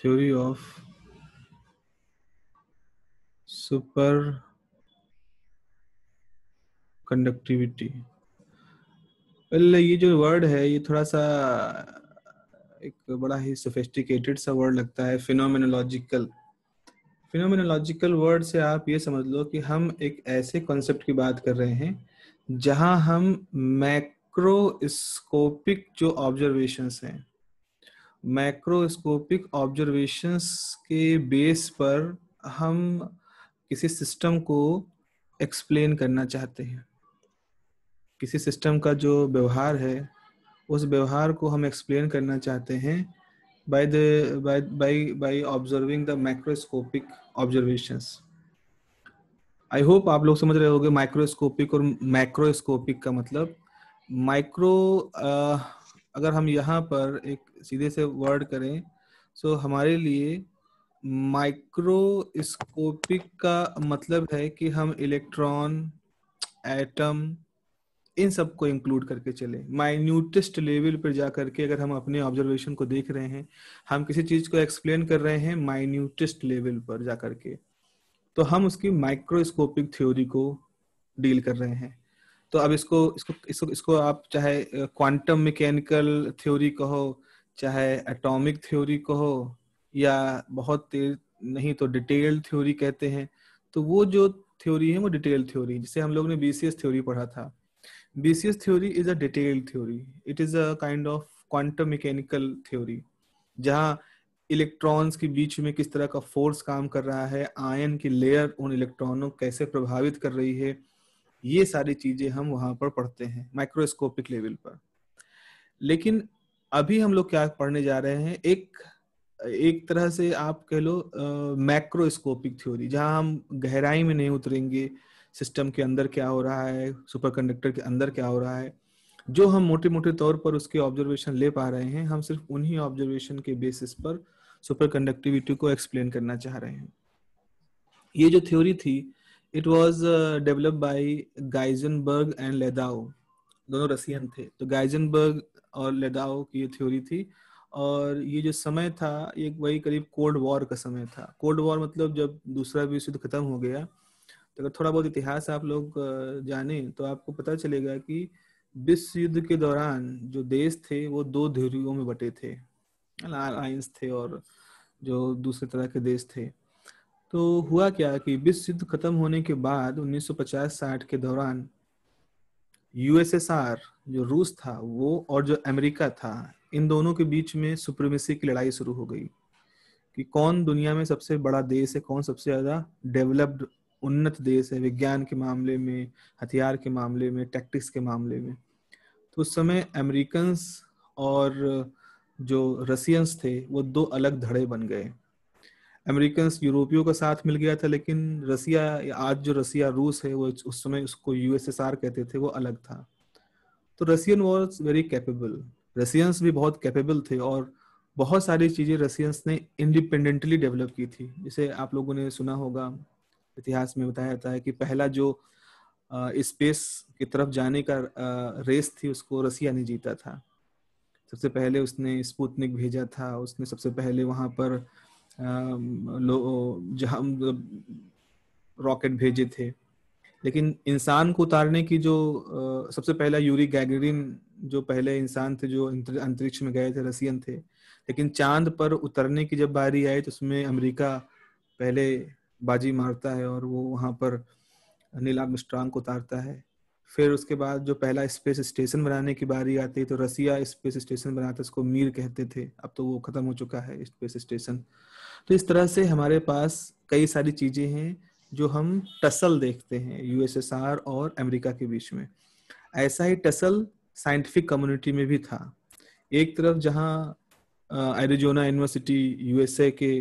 theory of conductivity well, ये जो word है ये थोड़ा सा एक बड़ा ही सोफेस्टिकेटेड सा वर्ड लगता है फिनोमिनोलॉजिकल फिनोमिनोलॉजिकल वर्ड से आप ये समझ लो कि हम एक ऐसे कॉन्सेप्ट की बात कर रहे हैं जहां हम मैक्रोस्कोपिक जो ऑब्जर्वेशंस हैं मैक्रोस्कोपिक ऑब्जर्वेशंस के बेस पर हम किसी सिस्टम को एक्सप्लेन करना चाहते हैं किसी सिस्टम का जो व्यवहार है उस व्यवहार को हम एक्सप्लेन करना चाहते हैं by the by by by observing the macroscopic observations I hope आप लोग समझ रहे होंगे माइक्रोस्कोपिक और मैक्रोस्कोपिक का मतलब माइक्रो अगर हम यहाँ पर एक सीधे से वर्ड करें सो हमारे लिए माइक्रोस्कोपिक का मतलब है कि हम इलेक्ट्रॉन एटम इन सब को इंक्लूड करके चले माइन्यूटेस्ट लेवल पर जा करके अगर हम अपने ऑब्जर्वेशन को देख रहे हैं हम किसी चीज को एक्सप्लेन कर रहे हैं माइन्यूटेस्ट लेवल पर जा करके तो हम उसकी माइक्रोस्कोपिक थ्योरी को डील कर रहे हैं तो अब इसको इसको इसको इसको आप चाहे क्वांटम मैकेनिकल थ्योरी कहो चाहे एटॉमिक थ्योरी कहो या बहुत तेज नहीं तो डिटेल थ्योरी कहते हैं तो वो जो थ्योरी है वो डिटेल थ्योरी जिसे हम लोग ने बीसीएस थ्योरी पढ़ा था BCS theory is a detail theory it is a kind of quantum mechanical theory जहाँ इलेक्ट्रॉन्स के बीच में किस तरह का फोर्स काम कर रहा है आयन की लेयर उन इलेक्ट्रॉनों को कैसे प्रभावित कर रही है ये सारी चीजें हम वहां पर पढ़ते हैं माइक्रोस्कोपिक लेवल पर लेकिन अभी हम लोग क्या पढ़ने जा रहे हैं एक एक तरह से आप कह लो मैक्रोस्कोपिक थ्योरी जहां हम गहराई में नहीं उतरेंगे सिस्टम के अंदर क्या हो रहा है सुपर कंडक्टर के अंदर क्या हो रहा है जो हम मोटे मोटे तौर पर उसके ऑब्जर्वेशन ले पा रहे हैं हम सिर्फ उन्हीं ऑब्जर्वेशन के बेसिस पर सुपर कंडक्टिविटी को एक्सप्लेन करना चाह रहे हैं ये जो थ्योरी थी it was develop by Ginzburg and Landau दोनों रसियन थे तो गाइजनबर्ग और लेदाओ की ये थ्योरी थी और ये जो समय था ये वही करीब कोल्ड वॉर का समय था कोल्ड वॉर मतलब जब दूसरा विश्व युद्ध खत्म हो गया तो अगर थोड़ा बहुत इतिहास आप लोग जाने तो आपको पता चलेगा कि विश्व युद्ध के दौरान जो देश थे वो दो ध्रुवियों में बटे थे अलायंस हाँ, थे और जो दूसरे तरह के देश थे तो हुआ क्या कि विश्व युद्ध खत्म होने के बाद 1950-60 के दौरान यूएसएसआर जो रूस था वो और जो अमेरिका था इन दोनों के बीच में सुप्रीमेसी की लड़ाई शुरू हो गई कि कौन दुनिया में सबसे बड़ा देश है कौन सबसे ज्यादा डेवलप्ड उन्नत देश है विज्ञान के मामले में हथियार के मामले में टैक्टिक्स के मामले में तो उस समय अमेरिकन्स और जो रसियंस थे वो दो अलग धड़े बन गए अमेरिकन यूरोपियों का साथ मिल गया था लेकिन रसिया आज जो रसिया रूस है वो उस समय उसको यूएसएसआर कहते थे वो अलग था तो Russian was very capable Russians भी बहुत कैपेबल थे और बहुत सारी चीज़ें रसियंस ने इंडिपेंडेंटली डेवलप की थी जिसे आप लोगों ने सुना होगा इतिहास में बताया जाता है कि पहला जो स्पेस की तरफ जाने का रेस थी उसको रसिया ने जीता था सबसे पहले उसने स्पुतनिक भेजा था उसने सबसे पहले वहां पर जहाँ मतलब, रॉकेट भेजे थे लेकिन इंसान को उतारने की जो सबसे पहला यूरी गैगरिन जो पहले इंसान थे जो अंतरिक्ष में गए थे रसियन थे लेकिन चांद पर उतरने की जब बारी आई तो उसमें अमेरिका पहले बाजी मारता है और वो वहां पर नील मिस्ट्रांग को उतारता है फिर उसके बाद जो पहला स्पेस स्टेशन बनाने की बारी आती तो रसिया स्पेस स्टेशन बनाते उसको मीर कहते थे अब तो वो खत्म हो चुका है स्पेस स्टेशन तो इस तरह से हमारे पास कई सारी चीजें हैं जो हम टसल देखते हैं यूएसएसआर और अमेरिका के बीच में ऐसा ही टसल साइंटिफिक कम्युनिटी में भी था एक तरफ जहाँ एरिजोना यूनिवर्सिटी यूएसए के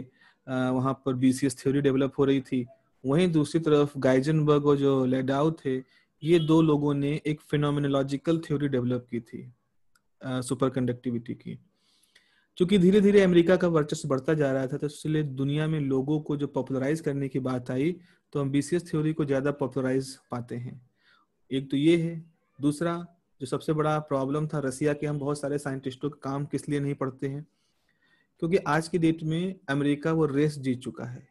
वहाँ पर बीसीएस थ्योरी डेवलप हो रही थी वहीं दूसरी तरफ गाइजनबर्ग और जो लेडाउ थे ये दो लोगों ने एक फिनोमिनोलॉजिकल थ्योरी डेवलप की थी सुपर कंडक्टिविटी की क्योंकि धीरे धीरे अमेरिका का वर्चस्व बढ़ता जा रहा था तो इसलिए दुनिया में लोगों को जो पॉपुलराइज करने की बात आई तो हम बीसीएस थ्योरी को ज़्यादा पॉपुलराइज पाते हैं एक तो ये है दूसरा जो सबसे बड़ा प्रॉब्लम था रसिया के हम बहुत सारे साइंटिस्टों का काम किस लिए नहीं पढ़ते हैं क्योंकि आज की डेट में अमेरिका वो रेस जीत चुका है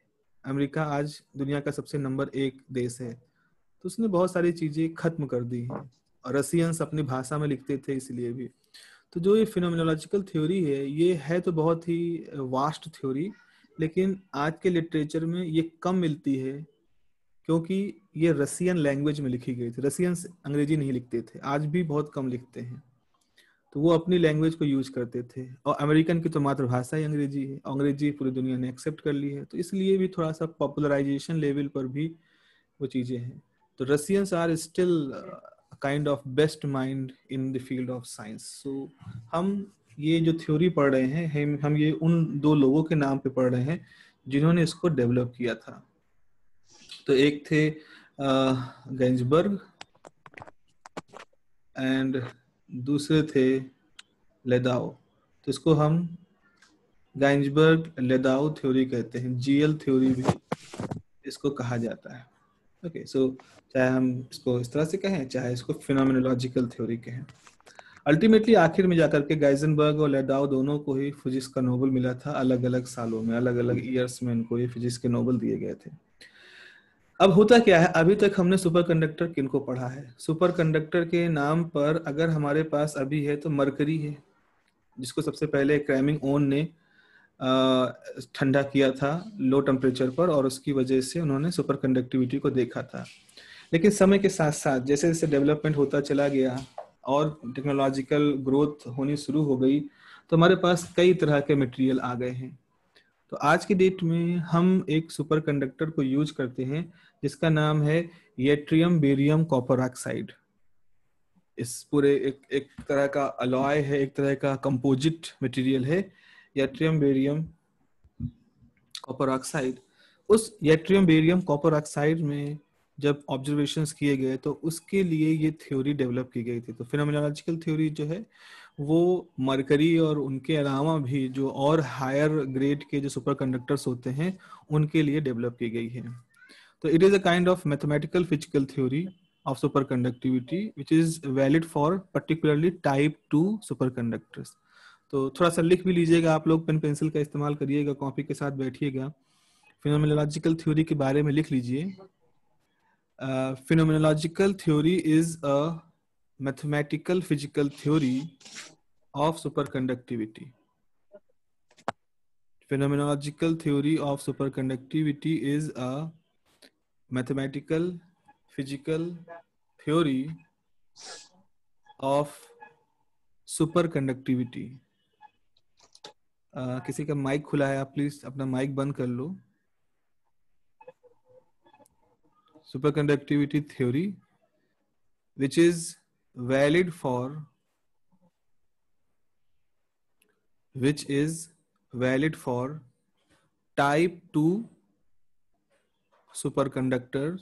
अमेरिका आज दुनिया का सबसे नंबर एक देश है तो उसने बहुत सारी चीजें खत्म कर दी हैं और रसियंस अपनी भाषा में लिखते थे इसलिए भी तो जो ये फिनोमिनोलॉजिकल थ्योरी है ये है तो बहुत ही वास्ट थ्योरी लेकिन आज के लिटरेचर में ये कम मिलती है क्योंकि ये रसियन लैंग्वेज में लिखी गई थी रसियंस अंग्रेजी नहीं लिखते थे आज भी बहुत कम लिखते हैं तो वो अपनी लैंग्वेज को यूज करते थे और अमेरिकन की तो मातृभाषा ही अंग्रेजी है अंग्रेजी पूरी दुनिया ने एक्सेप्ट कर ली है तो इसलिए भी थोड़ा सा पॉपुलराइजेशन लेवल पर भी वो चीज़ें हैं तो Russians are still kind of best mind in the field of science so हम ये जो थ्योरी पढ़ रहे हैं हम हम ये उन दो लोगों के नाम पे पढ़ रहे हैं जिन्होंने इसको डेवलप किया था तो एक थे गेंजबर्ग uh, एंड दूसरे थे लेदाओ तो इसको हम गेंजबर्ग लेदाओ थ्योरी कहते हैं जीएल थ्योरी भी इसको कहा जाता है ओके सो चाहे हम इसको इस तरह से कहें चाहे इसको फिनोमिनोलॉजिकल थ्योरी कहें अल्टीमेटली आखिर में जाकर के गाइजनबर्ग और लेडाओ दोनों को ही फिजिक्स का नोबल मिला था अलग अलग सालों में अलग अलग ईयर्स में इनको ही फिजिक्स के नोबल दिए गए थे अब होता क्या है अभी तक हमने सुपर कंडक्टर किन को पढ़ा है सुपर कंडक्टर के नाम पर अगर हमारे पास अभी है तो मरकरी है जिसको सबसे पहले क्रैमिंग ओन ने ठंडा किया था लो टेम्परेचर पर और उसकी वजह से उन्होंने सुपर कंडक्टिविटी को देखा था लेकिन समय के साथ साथ जैसे जैसे डेवलपमेंट होता चला गया और टेक्नोलॉजिकल ग्रोथ होनी शुरू हो गई तो हमारे पास कई तरह के मटेरियल आ गए हैं तो आज की डेट में हम एक सुपर कंडक्टर को यूज करते हैं जिसका नाम है येट्रियम बेरियम कॉपर ऑक्साइड इस पूरे एक एक तरह का अलॉय है एक तरह का कंपोजिट मटेरियल है यट्रियम बेरियम कॉपर ऑक्साइड उस यट्रियम बेरियम कॉपर ऑक्साइड में जब ऑब्जर्वेशन किए गए तो उसके लिए ये थ्योरी डेवलप की गई थी तो फिनोमिनोलॉजिकल थ्योरी जो है वो मरकरी और उनके अलावा भी जो और हायर ग्रेड के जो सुपर कंडक्टर्स होते हैं उनके लिए डेवलप की गई है तो it is a kind of mathematical physical theory of super conductivity which is valid for particularly type two super conductors तो थोड़ा सा लिख भी लीजिएगा आप लोग पेन पेंसिल का इस्तेमाल करिएगा कॉपी के साथ बैठिएगा फिनोमिनोलॉजिकल थ्योरी के बारे में लिख लीजिए phenomenological theory is a mathematical physical theory of super conductivity phenomenological theory of super conductivity is a mathematical physical theory of super conductivity किसी का माइक खुला है आप प्लीज अपना माइक बंद कर लो super conductivity theory which is valid for which is valid for type two super conductor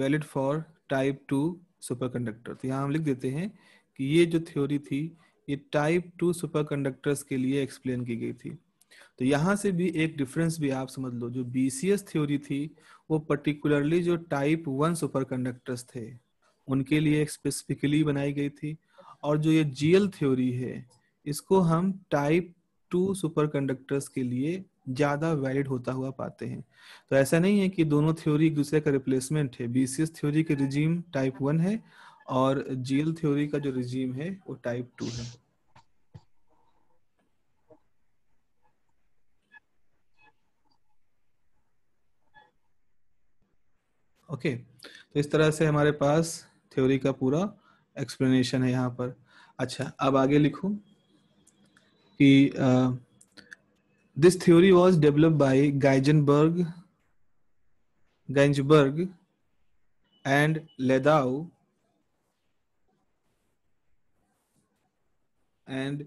valid for type two super conductor तो यहां हम लिख देते हैं कि ये जो थ्योरी थी ये टाइप टू सुपरकंडक्टर्स के लिए एक्सप्लेन की गई थी तो यहाँ से भी एक डिफरेंस भी आप समझ लो जो बीसीएस थ्योरी थी वो पर्टिकुलरली जो टाइप वन सुपर कंडक्टर्स थे उनके लिए स्पेसिफिकली बनाई गई थी और जो ये जीएल थ्योरी है इसको हम टाइप टू सुपर कंडक्टर्स के लिए ज्यादा वैलिड होता हुआ पाते हैं तो ऐसा नहीं है कि दोनों थ्योरी एक दूसरे का रिप्लेसमेंट है बीसीएस थ्योरी के रिजीम टाइप वन है और जीएल थ्योरी का जो रिजीम है वो टाइप टू है ओके okay. तो इस तरह से हमारे पास थ्योरी का पूरा एक्सप्लेनेशन है यहाँ पर अच्छा अब आगे लिखू कि this theory was develop by Ginzburg Ginzburg and Landau and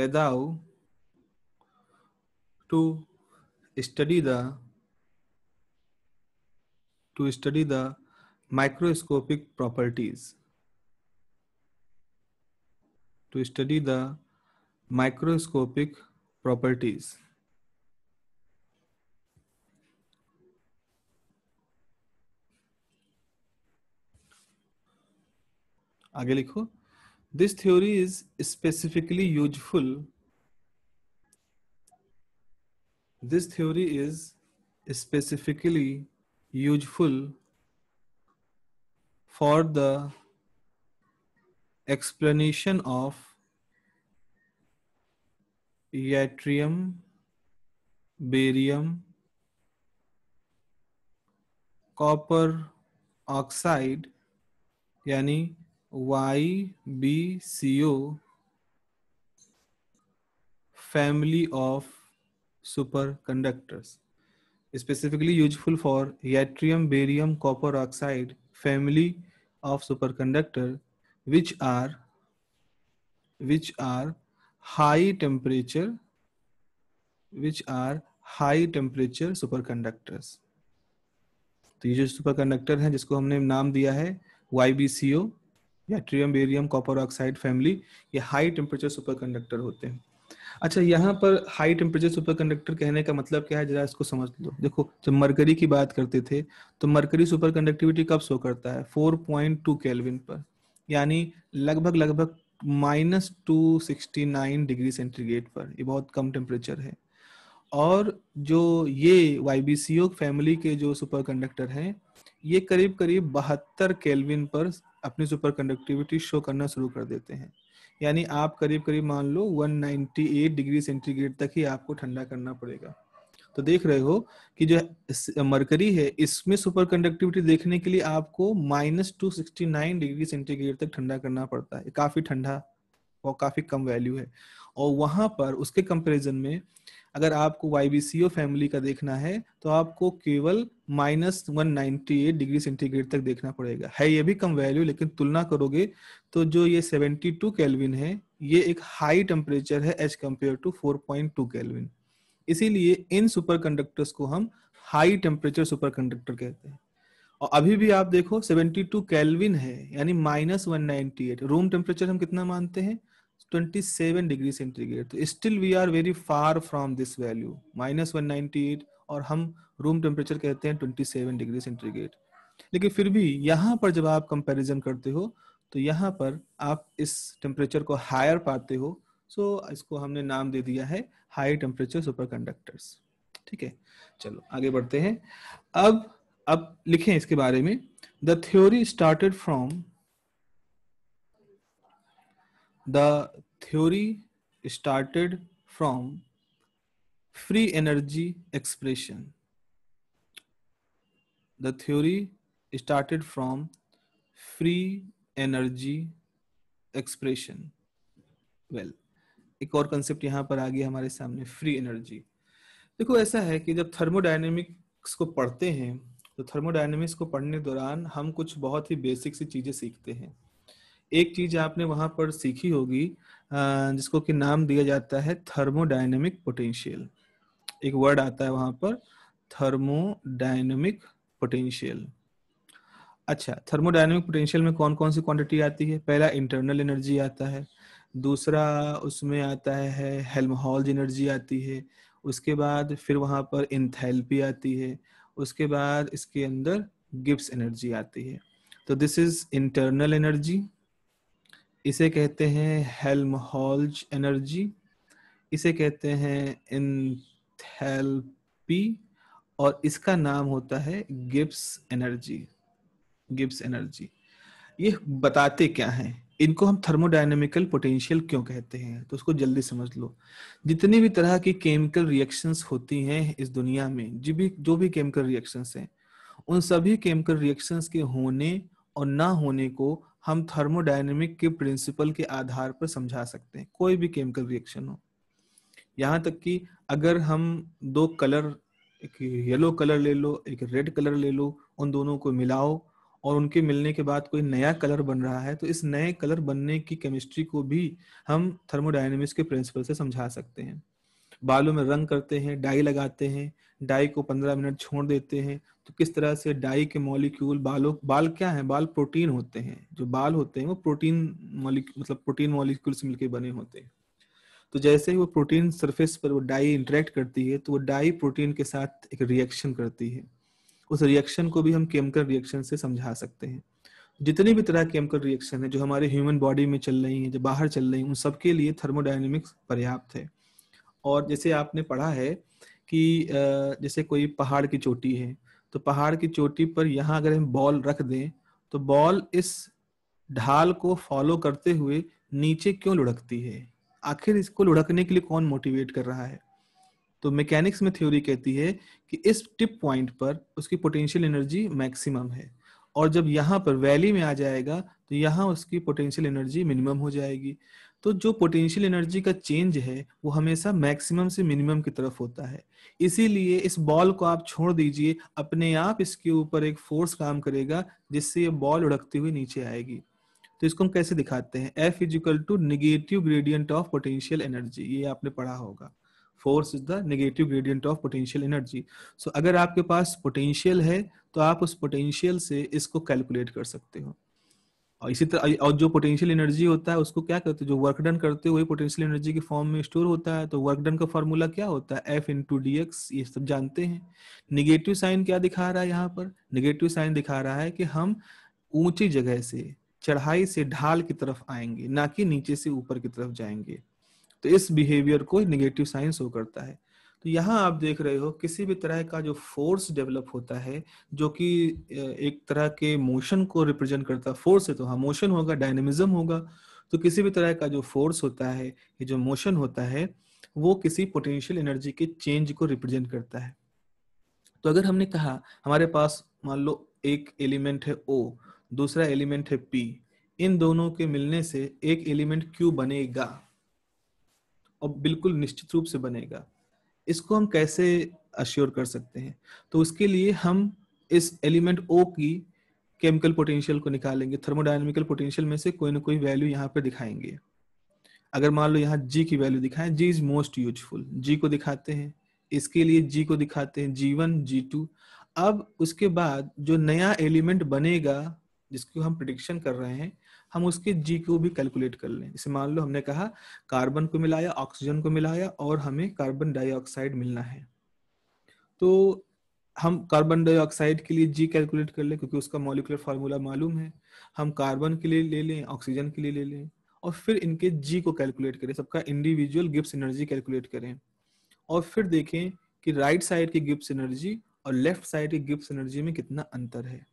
Ledau to study the to study the microscopic properties to study the microscopic properties आगे लिखो This theory is specifically useful. This theory is specifically useful for the explanation of yttrium, barium, copper oxide यानी Y B C O family of super conductors specifically useful for yttrium barium copper oxide family of super conductor which are which are high temperature which are high temperature super conductors तो ये जो super conductor है जिसको हमने नाम दिया है Y B C O yttrium barium copper oxide family ये हाई टेम्परेचर सुपरकंडक्टर होते हैं अच्छा यहाँ पर हाई टेम्परेचर सुपरकंडक्टर कहने का मतलब क्या है जरा इसको समझ लो देखो जब मरकरी की बात करते थे तो मरकरी सुपर कंडक्टिविटी कब शो करता है 4.2 पॉइंट केल्विन पर यानी लगभग लगभग minus two sixty nine degree centigrade पर ये बहुत कम टेम्परेचर है और जो ये वाई फैमिली के जो सुपर कंडक्टर हैं ये करीब करीब बहत्तर केल्विन पर अपनी सुपर कंडक्टिविटी शो करना शुरू कर देते हैं यानी आप करीब करीब मान लो 198 डिग्री सेंटीग्रेड तक ही आपको ठंडा करना पड़ेगा तो देख रहे हो कि जो मरकरी है इसमें सुपर कंडक्टिविटी देखने के लिए आपको माइनस टू डिग्री सेंटीग्रेड तक ठंडा करना पड़ता है काफी ठंडा और काफी कम वैल्यू है और वहां पर उसके कंपेरिजन में अगर आपको वाई फैमिली का देखना है तो आपको केवल माइनस वन डिग्री सेंटीग्रेड तक देखना पड़ेगा है ये भी कम वैल्यू लेकिन तुलना करोगे तो जो ये 72 टू कैलविन है ये एक हाई टेम्परेचर है एज कम्पेयर टू 4.2 कैलविन इसीलिए इन सुपर कंडक्टर्स को हम हाई टेम्परेचर सुपर कंडक्टर कहते हैं और अभी भी आप देखो 72 कैलविन है यानी माइनस वन रूम टेम्परेचर हम कितना मानते हैं 27 डिग्री सेंटीग्रेड तो still we are very far from this value minus one और हम रूम टेम्परेचर कहते हैं 27 डिग्री सेंटीग्रेड लेकिन फिर भी यहाँ पर जब आप कंपेरिजन करते हो तो यहाँ पर आप इस टेम्परेचर को हायर पाते हो सो so इसको हमने नाम दे दिया है हाई टेम्परेचर सुपर कंडक्टर्स ठीक है चलो आगे बढ़ते हैं अब अब लिखें इसके बारे में the theory started from The theory started from free energy expression. The theory started from free energy expression. Well, एक और कंसेप्ट यहाँ पर आ गया हमारे सामने फ्री एनर्जी देखो ऐसा है कि जब थर्मोडायनेमिक्स को पढ़ते हैं तो थर्मोडायनेमिक्स को पढ़ने दौरान हम कुछ बहुत ही बेसिक सी चीज़ें सीखते हैं एक चीज आपने वहां पर सीखी होगी जिसको कि नाम दिया जाता है थर्मोडायनेमिक पोटेंशियल एक वर्ड आता है वहां पर थर्मोडायनेमिक पोटेंशियल अच्छा थर्मोडायनेमिक पोटेंशियल में कौन कौन सी क्वांटिटी आती है पहला इंटरनल एनर्जी आता है दूसरा उसमें आता है हेल्महॉल्ज एनर्जी आती है उसके बाद फिर वहाँ पर इंथेल्पी आती है उसके बाद इसके अंदर गिब्स एनर्जी आती है तो दिस इज इंटरनल एनर्जी इसे कहते हैं हेल्महोल्ज एनर्जी इसे कहते हैं इनथैल्पी और इसका नाम होता है गिब्स एनर्जी गिब्स एनर्जी ये बताते क्या हैं इनको हम थर्मोडाइनमिकल पोटेंशियल क्यों कहते हैं तो उसको जल्दी समझ लो जितनी भी तरह की केमिकल रिएक्शंस होती हैं इस दुनिया में जो भी जो भी केमिकल रिएक्शंस हैं उन सभी केमिकल रिएक्शंस के होने और ना होने को हम थर्मोडायनेमिक के प्रिंसिपल के आधार पर समझा सकते हैं कोई भी केमिकल रिएक्शन हो यहाँ तक कि अगर हम दो कलर एक येलो कलर ले लो एक रेड कलर ले लो उन दोनों को मिलाओ और उनके मिलने के बाद कोई नया कलर बन रहा है तो इस नए कलर बनने की केमिस्ट्री को भी हम थर्मोडायनेमिक्स के प्रिंसिपल से समझा सकते हैं बालों में रंग करते हैं डाई लगाते हैं डाई को पंद्रह मिनट छोड़ देते हैं तो किस तरह से डाई के मॉलिक्यूल बालों बाल क्या है बाल प्रोटीन होते हैं जो बाल होते हैं वो प्रोटीन मॉलिक्यूल मतलब प्रोटीन मॉलिक्यूल से मिलकर बने होते हैं तो जैसे ही वो प्रोटीन सरफेस पर वो डाई इंटरेक्ट करती है तो वो डाई प्रोटीन के साथ एक रिएक्शन करती है उस रिएक्शन को भी हम केमिकल रिएक्शन से समझा सकते हैं जितनी भी तरह केमिकल रिएक्शन है जो हमारे ह्यूमन बॉडी में चल रही है जो बाहर चल रही है उन सबके लिए थर्मोडाइनमिक्स पर्याप्त है और जैसे आपने पढ़ा है कि जैसे कोई पहाड़ की चोटी है तो पहाड़ की चोटी पर यहाँ अगर हम बॉल रख दें तो बॉल इस ढाल को फॉलो करते हुए नीचे क्यों लुढ़कती है आखिर इसको लुढ़कने के लिए कौन मोटिवेट कर रहा है तो मैकेनिक्स में थ्योरी कहती है कि इस टिप पॉइंट पर उसकी पोटेंशियल एनर्जी मैक्सिमम है और जब यहाँ पर वैली में आ जाएगा तो यहाँ उसकी पोटेंशियल एनर्जी मिनिमम हो जाएगी तो जो पोटेंशियल एनर्जी का चेंज है वो हमेशा मैक्सिमम से मिनिमम की तरफ होता है इसीलिए इस बॉल को आप छोड़ दीजिए अपने आप इसके ऊपर एक फोर्स काम करेगा जिससे ये बॉल उड़कती हुई नीचे आएगी तो इसको हम कैसे दिखाते हैं F is equal to negative gradient of potential energy ये आपने पढ़ा होगा force is the negative gradient of potential energy so अगर आपके पास पोटेंशियल है तो आप उस पोटेंशियल से इसको कैलकुलेट कर सकते हो और इसी तरह और जो पोटेंशियल एनर्जी होता है उसको क्या करते हैं जो वर्क डन करते हुए वही पोटेंशियल एनर्जी के फॉर्म में स्टोर होता है तो वर्क डन का फॉर्मूला क्या होता है एफ इंटू डी एक्स ये सब जानते हैं निगेटिव साइन क्या दिखा रहा है यहाँ पर निगेटिव साइन दिखा रहा है कि हम ऊंची जगह से चढ़ाई से ढाल की तरफ आएंगे ना कि नीचे से ऊपर की तरफ जाएंगे तो इस बिहेवियर को निगेटिव साइन शो करता है तो यहाँ आप देख रहे हो किसी भी तरह का जो फोर्स डेवलप होता है जो कि एक तरह के मोशन को रिप्रेजेंट करता है फोर्स है तो हाँ मोशन होगा डायनेमिज्म होगा तो किसी भी तरह का जो फोर्स होता है ये जो मोशन होता है वो किसी पोटेंशियल एनर्जी के चेंज को रिप्रेजेंट करता है तो अगर हमने कहा हमारे पास मान लो एक एलिमेंट है ओ दूसरा एलिमेंट है पी इन दोनों के मिलने से एक एलिमेंट क्यू बनेगा और बिल्कुल निश्चित रूप से बनेगा इसको हम कैसे अश्योर कर सकते हैं तो उसके लिए हम इस एलिमेंट ओ की केमिकल पोटेंशियल को निकालेंगे थर्मोडाइनमिकल पोटेंशियल में से कोई ना कोई वैल्यू यहाँ पर दिखाएंगे अगर मान लो यहाँ जी की वैल्यू दिखाएं G is most useful G को दिखाते हैं इसके लिए जी को दिखाते हैं जी वन जी टू अब उसके बाद जो नया एलिमेंट बनेगा जिसको हम प्रिडिक्शन कर रहे हैं हम उसके जी को भी कैलकुलेट कर लें जैसे मान लो हमने कहा कार्बन को मिलाया ऑक्सीजन को मिलाया और हमें कार्बन डाइऑक्साइड मिलना है तो हम कार्बन डाइऑक्साइड के लिए जी कैलकुलेट कर लें क्योंकि उसका मॉलिकुलर फार्मूला मालूम है हम कार्बन के लिए ले लें ऑक्सीजन के लिए ले लें और फिर इनके जी को कैलकुलेट करें सबका इंडिविजुअल गिप्स एनर्जी कैलकुलेट करें और फिर देखें कि राइट साइड की गिप्स एनर्जी और लेफ्ट साइड की गिप्स एनर्जी में कितना अंतर है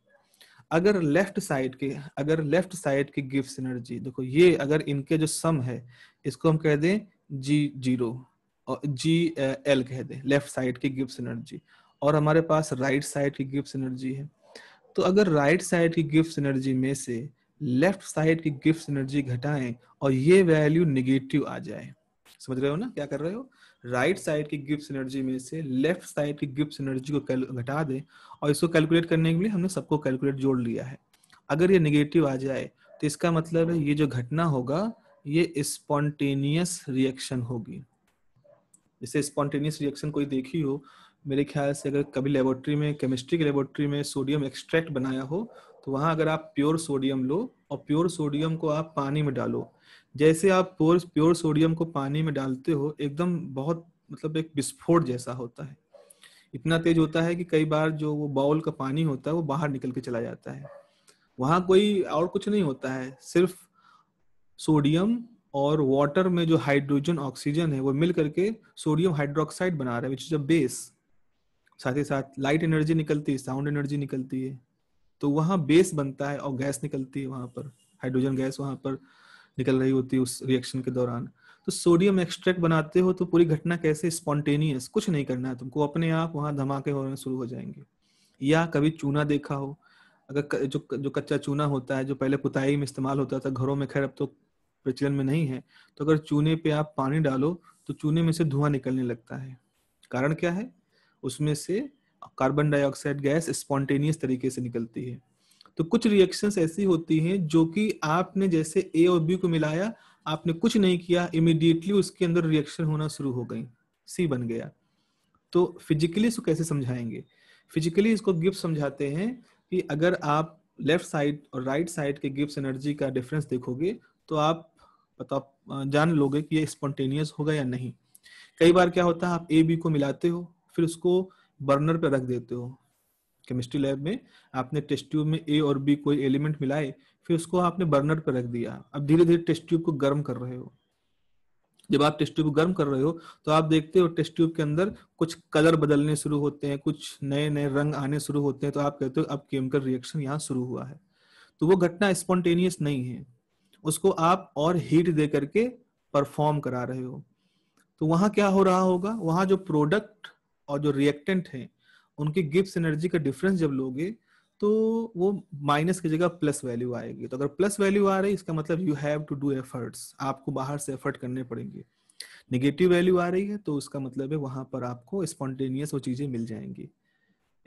अगर लेफ्ट साइड के अगर लेफ्ट साइड की गिफ्ट एनर्जी देखो ये अगर इनके जो सम है इसको हम कह दें जी जीरो और जी एल कह दें लेफ्ट साइड की गिफ्ट एनर्जी और हमारे पास राइट साइड की गिफ्ट एनर्जी है तो अगर राइट साइड की गिफ्ट एनर्जी में से लेफ्ट साइड की गिफ्ट एनर्जी घटाएं और ये वैल्यू निगेटिव आ जाए समझ रहे हो ना क्या कर रहे हो राइट साइड की गिप्स एनर्जी में से लेफ्ट साइड की गिप्स एनर्जी को घटा दें और इसको कैलकुलेट करने के लिए हमने सबको कैलकुलेट जोड़ लिया है अगर ये निगेटिव आ जाए तो इसका मतलब है ये जो घटना होगा ये स्पॉन्टेनियस रिएक्शन होगी जैसे स्पॉन्टेनियस रिएक्शन कोई देखी हो मेरे ख्याल से अगर कभी लेबोरेटरी में केमिस्ट्री के लेबोरेटरी में सोडियम एक्सट्रैक्ट बनाया हो तो वहां अगर आप प्योर सोडियम लो और प्योर सोडियम को आप पानी में डालो जैसे आप प्योर प्योर सोडियम को पानी में डालते हो एकदम बहुत मतलब एक विस्फोट जैसा होता है इतना तेज होता है कि कई बार जो वो बाउल का पानी होता है वो बाहर निकल के चला जाता है वहां कोई और कुछ नहीं होता है सिर्फ सोडियम और वाटर में जो हाइड्रोजन ऑक्सीजन है वो मिल करके सोडियम हाइड्रोक्साइड बना रहा है विच इज अ बेस साथ ही साथ लाइट एनर्जी निकलती है साउंड एनर्जी निकलती है तो वहां बेस बनता है और गैस निकलती है वहां पर हाइड्रोजन गैस वहां पर निकल रही होती है उस रिएक्शन के दौरान तो सोडियम एक्सट्रैक्ट बनाते हो तो पूरी घटना कैसे स्पॉन्टेनियस कुछ नहीं करना है तुमको अपने आप वहाँ धमाके होने शुरू हो जाएंगे या कभी चूना देखा हो अगर जो जो कच्चा चूना होता है जो पहले पुताई में इस्तेमाल होता था घरों में खैर अब तो प्रचलन में नहीं है तो अगर चूने पे आप पानी डालो तो चूने में से धुआं निकलने लगता है कारण क्या है उसमें से कार्बन डाइऑक्साइड गैस स्पॉन्टेनियस तरीके से निकलती है तो कुछ रिएक्शंस ऐसी होती हैं जो कि आपने जैसे ए और बी को मिलाया आपने कुछ नहीं किया इमिडिएटली उसके अंदर रिएक्शन होना शुरू हो गई सी बन गया तो फिजिकली इसको कैसे समझाएंगे फिजिकली इसको गिफ्ट समझाते हैं कि अगर आप लेफ्ट साइड और राइट right साइड के गिफ्ट एनर्जी का डिफरेंस देखोगे तो आप पता जान लोगे कि ये स्पॉन्टेनियस होगा या नहीं कई बार क्या होता है आप ए बी को मिलाते हो फिर उसको बर्नर पर रख देते हो केमिस्ट्री लैब में आपने टेस्ट ट्यूब में ए और बी कोई एलिमेंट मिलाए फिर उसको आपने बर्नर पर रख दिया अब धीरे धीरे टेस्ट ट्यूब को गर्म कर रहे हो जब आप टेस्ट ट्यूब गर्म कर रहे हो तो आप देखते हो टेस्ट ट्यूब के अंदर कुछ कलर बदलने शुरू होते हैं कुछ नए नए रंग आने शुरू होते हैं तो आप कहते हो अब केमिकल रिएक्शन यहाँ शुरू हुआ है तो वो घटना स्पॉन्टेनियस नहीं है उसको आप और हीट दे करके परफॉर्म करा रहे हो तो वहां क्या हो रहा होगा वहां जो प्रोडक्ट और जो रिएक्टेंट है उनके गिप्स एनर्जी का डिफरेंस जब लोगे तो वो माइनस की जगह प्लस वैल्यू आएगी तो अगर प्लस वैल्यू आ रही है इसका मतलब you have to do efforts आपको बाहर से एफर्ट करने पड़ेंगे निगेटिव वैल्यू आ रही है तो उसका मतलब है वहां पर आपको स्पॉन्टेनियस वो चीजें मिल जाएंगी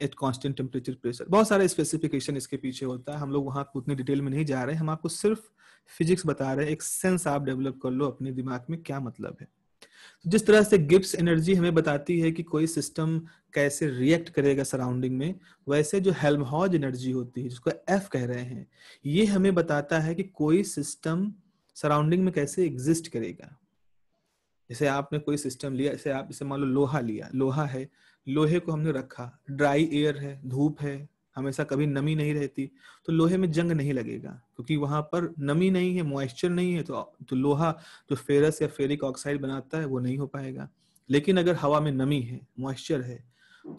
एट कॉन्स्टेंट टेम्परेचर प्रेशर बहुत सारे स्पेसिफिकेशन इसके पीछे होता है हम लोग वहाँ उतनी डिटेल में नहीं जा रहे हैं हम आपको सिर्फ फिजिक्स बता रहे हैं एक सेंस आप डेवलप कर लो अपने दिमाग में क्या मतलब है तो जिस तरह से गिप्स एनर्जी हमें बताती है कि कोई सिस्टम कैसे रिएक्ट करेगा सराउंडिंग में वैसे जो हेल्महॉज एनर्जी होती है जिसको एफ कह रहे हैं ये हमें बताता है कि कोई सिस्टम सराउंडिंग में कैसे एग्जिस्ट करेगा जैसे आपने कोई सिस्टम लिया जैसे आप इसे मान लो लोहा लिया लोहा है लोहे को हमने रखा ड्राई एयर है धूप है हमेशा कभी नमी नहीं रहती तो लोहे में जंग नहीं लगेगा क्योंकि वहां पर नमी नहीं है मॉइस्चर नहीं है तो तो लोहा जो फेरस या फेरिक ऑक्साइड बनाता है वो नहीं हो पाएगा लेकिन अगर हवा में नमी है मॉइस्चर है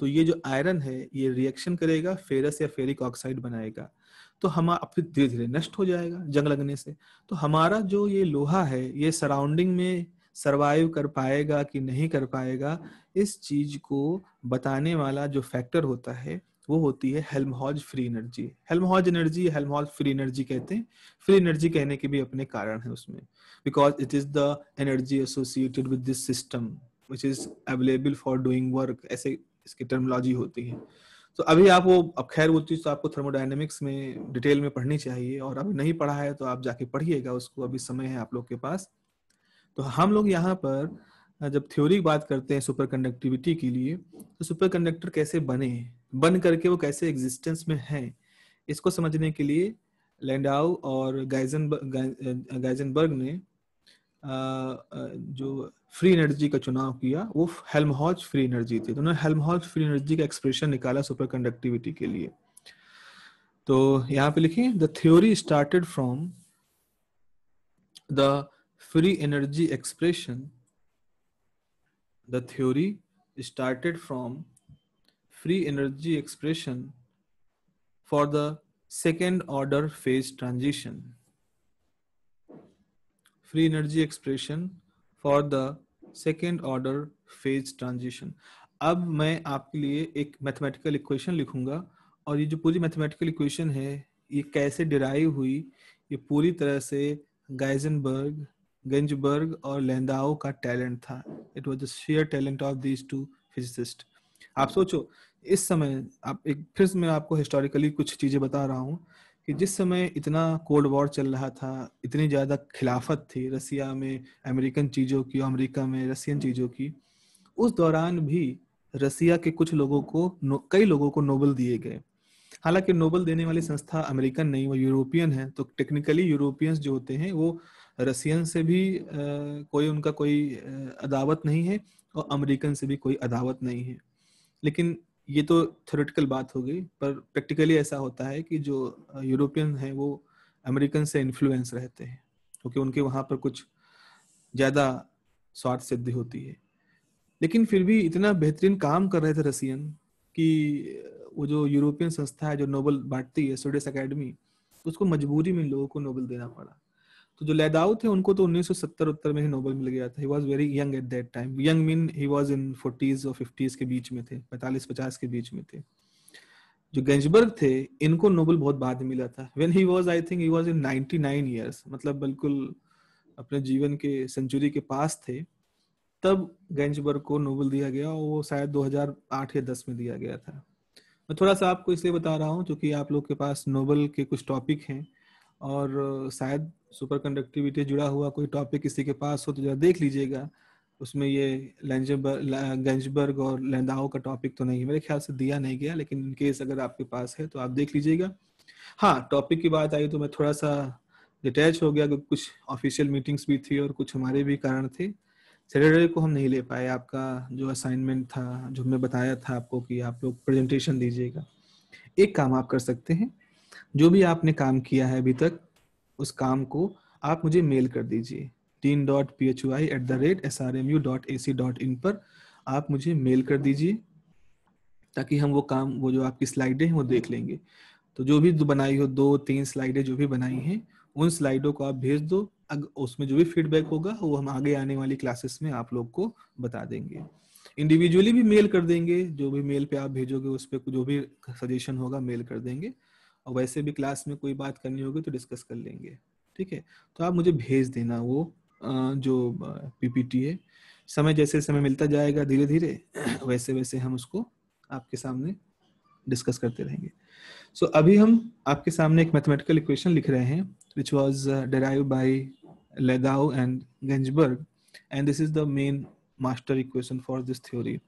तो ये जो आयरन है ये रिएक्शन करेगा फेरस या फेरिक ऑक्साइड बनाएगा तो हम फिर धीरे धीरे नष्ट हो जाएगा जंग लगने से तो हमारा जो ये लोहा है ये सराउंडिंग में सरवाइव कर पाएगा कि नहीं कर पाएगा इस चीज को बताने वाला जो फैक्टर होता है वो होती है Helmholtz free energy Helmholtz energy Helmholtz free energy कहते हैं फ्री एनर्जी कहने के भी अपने कारण है उसमें because it is the energy associated with this system which is available for doing work ऐसे इसकी टर्मोलॉजी होती है तो अभी आप वो अब खैर वो चीज़ तो आपको थर्मोडाइनमिक्स में डिटेल में पढ़नी चाहिए और अभी नहीं पढ़ा है तो आप जाके पढ़िएगा उसको अभी समय है आप लोग के पास तो हम लोग यहाँ पर जब थ्योरी बात करते हैं सुपर कंडक्टिविटी के लिए तो सुपर कंडक्टर कैसे बने बन करके वो कैसे एग्जिस्टेंस में है इसको समझने के लिए लैंडाउ और गाइजन गाइजनबर्ग ने जो फ्री एनर्जी का चुनाव किया वो हेलमहॉज फ्री एनर्जी थी तो उन्होंने हेलमहॉज फ्री एनर्जी का एक्सप्रेशन निकाला सुपर कंडक्टिविटी के लिए तो यहाँ पे लिखिए the theory started from the free energy expression The theory started from free energy expression for the second order phase transition. Free energy expression for the second order phase transition अब मैं आपके लिए एक मैथमेटिकल इक्वेशन लिखूंगा और ये जो पूरी मैथमेटिकल इक्वेशन है ये कैसे डिराइव हुई ये पूरी तरह से गाइजनबर्ग गेंजबर्ग और लेंदाओ का टैलेंट था it was their talent of these two physicist आप सोचो इस समय आप एक फिर से मैं आपको हिस्टोरिकली कुछ चीजें बता रहा हूँ कि जिस समय इतना कोल्ड वॉर चल रहा था इतनी ज्यादा खिलाफत थी रसिया में अमेरिकन चीजों की अमेरिका में रसियन चीजों की उस दौरान भी रसिया के कुछ लोगों को कई लोगों को नोबल दिए गए हालांकि नोबल देने वाली संस्था अमेरिकन नहीं वो यूरोपियन है तो टेक्निकली यूरोपियंस जो होते हैं वो रसियन से भी कोई उनका कोई अदावत नहीं है और अमेरिकन से भी कोई अदावत नहीं है लेकिन ये तो थ्योरेटिकल बात हो गई पर प्रैक्टिकली ऐसा होता है कि जो यूरोपियन है वो अमेरिकन से इन्फ्लुएंस रहते हैं क्योंकि उनके वहाँ पर कुछ ज़्यादा स्वार्थ सिद्धि होती है लेकिन फिर भी इतना बेहतरीन काम कर रहे थे रसियन कि वो जो यूरोपियन संस्था है जो नोबल बांटती है स्टूडेंट्स अकेडमी उसको मजबूरी में लोगों को नोबल देना पड़ा तो जो लैदाऊ थे उनको तो 1970 उत्तर में ही नोबेल मिल गया था he was very young at that time young mean he was in 40s और 50s के बीच में थे 45 50 के बीच में थे जो गेंजबर्ग थे इनको नोबेल बहुत बाद में मिला था when he was I think he was in 99 years मतलब बिल्कुल अपने जीवन के सेंचुरी के पास थे तब गेंजबर्ग को नोबेल दिया गया और वो शायद 2008 या 10 में दिया गया था मैं थोड़ा सा आपको इसलिए बता रहा हूँ क्योंकि आप लोग के पास नोबेल के कुछ टॉपिक हैं और शायद सुपर कंडक्टिविटी जुड़ा हुआ कोई टॉपिक किसी के पास हो तो जरा देख लीजिएगा उसमें ये गंजबर्ग और लेंदाओ का टॉपिक तो नहीं मेरे ख्याल से दिया नहीं गया लेकिन इनकेस अगर आपके पास है तो आप देख लीजिएगा हाँ टॉपिक की बात आई तो मैं थोड़ा सा डिटैच हो गया क्योंकि कुछ ऑफिशियल मीटिंग्स भी थी और कुछ हमारे भी कारण थे सैटरडे को हम नहीं ले पाए आपका जो असाइनमेंट था जो हमने बताया था आपको कि आप लोग प्रेजेंटेशन दीजिएगा एक काम आप कर सकते हैं जो भी आपने काम किया है अभी तक उस काम को आप मुझे मेल कर दीजिए teen dot P H Y at the rate S R M U dot A C dot in पर आप मुझे मेल कर दीजिए ताकि हम वो काम वो जो आपकी स्लाइडें हैं वो देख लेंगे तो जो भी बनाई हो दो तीन स्लाइडें जो भी बनाई हैं उन स्लाइडों को आप भेज दो उसमें जो भी फीडबैक होगा वो हम आगे आने वाली क्लासेस में आप लोग को बता देंगे इंडिविजुअली भी मेल कर देंगे जो भी मेल पे आप भेजोगे उस पर जो भी सजेशन होगा मेल कर देंगे और वैसे भी क्लास में कोई बात करनी होगी तो डिस्कस कर लेंगे ठीक है तो आप मुझे भेज देना वो जो पीपीटी है समय जैसे समय मिलता जाएगा धीरे धीरे वैसे वैसे हम उसको आपके सामने डिस्कस करते रहेंगे सो so, अभी हम आपके सामने एक मैथमेटिकल इक्वेशन लिख रहे हैं विच वॉज डराइव बाई लेगाओ and Ginzburg and this is the main master equation for this theory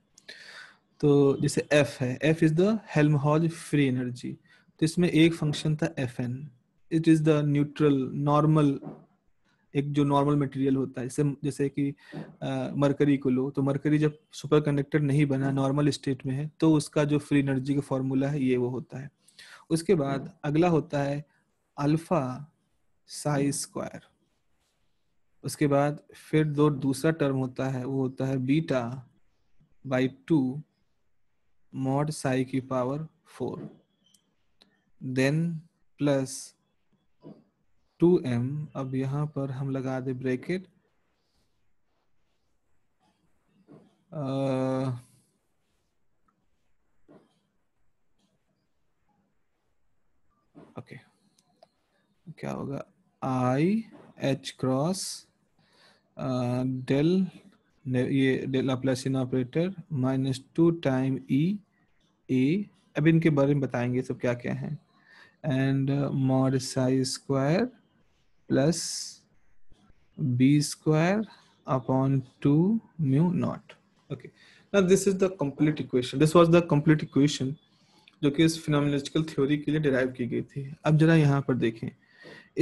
तो जैसे एफ है F is the Helmholtz free energy तो इसमें एक फंक्शन था F N it is the neutral normal एक जो नॉर्मल मटेरियल होता है जैसे जैसे कि मरकरी को लो तो मरकरी जब सुपर कंडक्टर नहीं बना नॉर्मल स्टेट में है तो उसका जो फ्री एनर्जी का फॉर्मूला है ये वो होता है उसके बाद हम्म। अगला होता है अल्फा साई स्क्वायर उसके बाद फिर दो दूसरा टर्म होता है वो होता है beta by two mod psi की power four then plus two M अब यहां पर हम लगा दे ब्रेकेट ओके okay. क्या होगा आई एच क्रॉस डेल ये del in operator minus two time E A अब इनके बारे में बताएंगे सब क्या क्या है and uh, mod psi square plus b square upon 2 mu naught okay now this is the complete equation this was the complete equation जो कि इस फिनोमिनोलॉजिकल थ्योरी के लिए डिराइव की गई थी अब जरा यहाँ पर देखें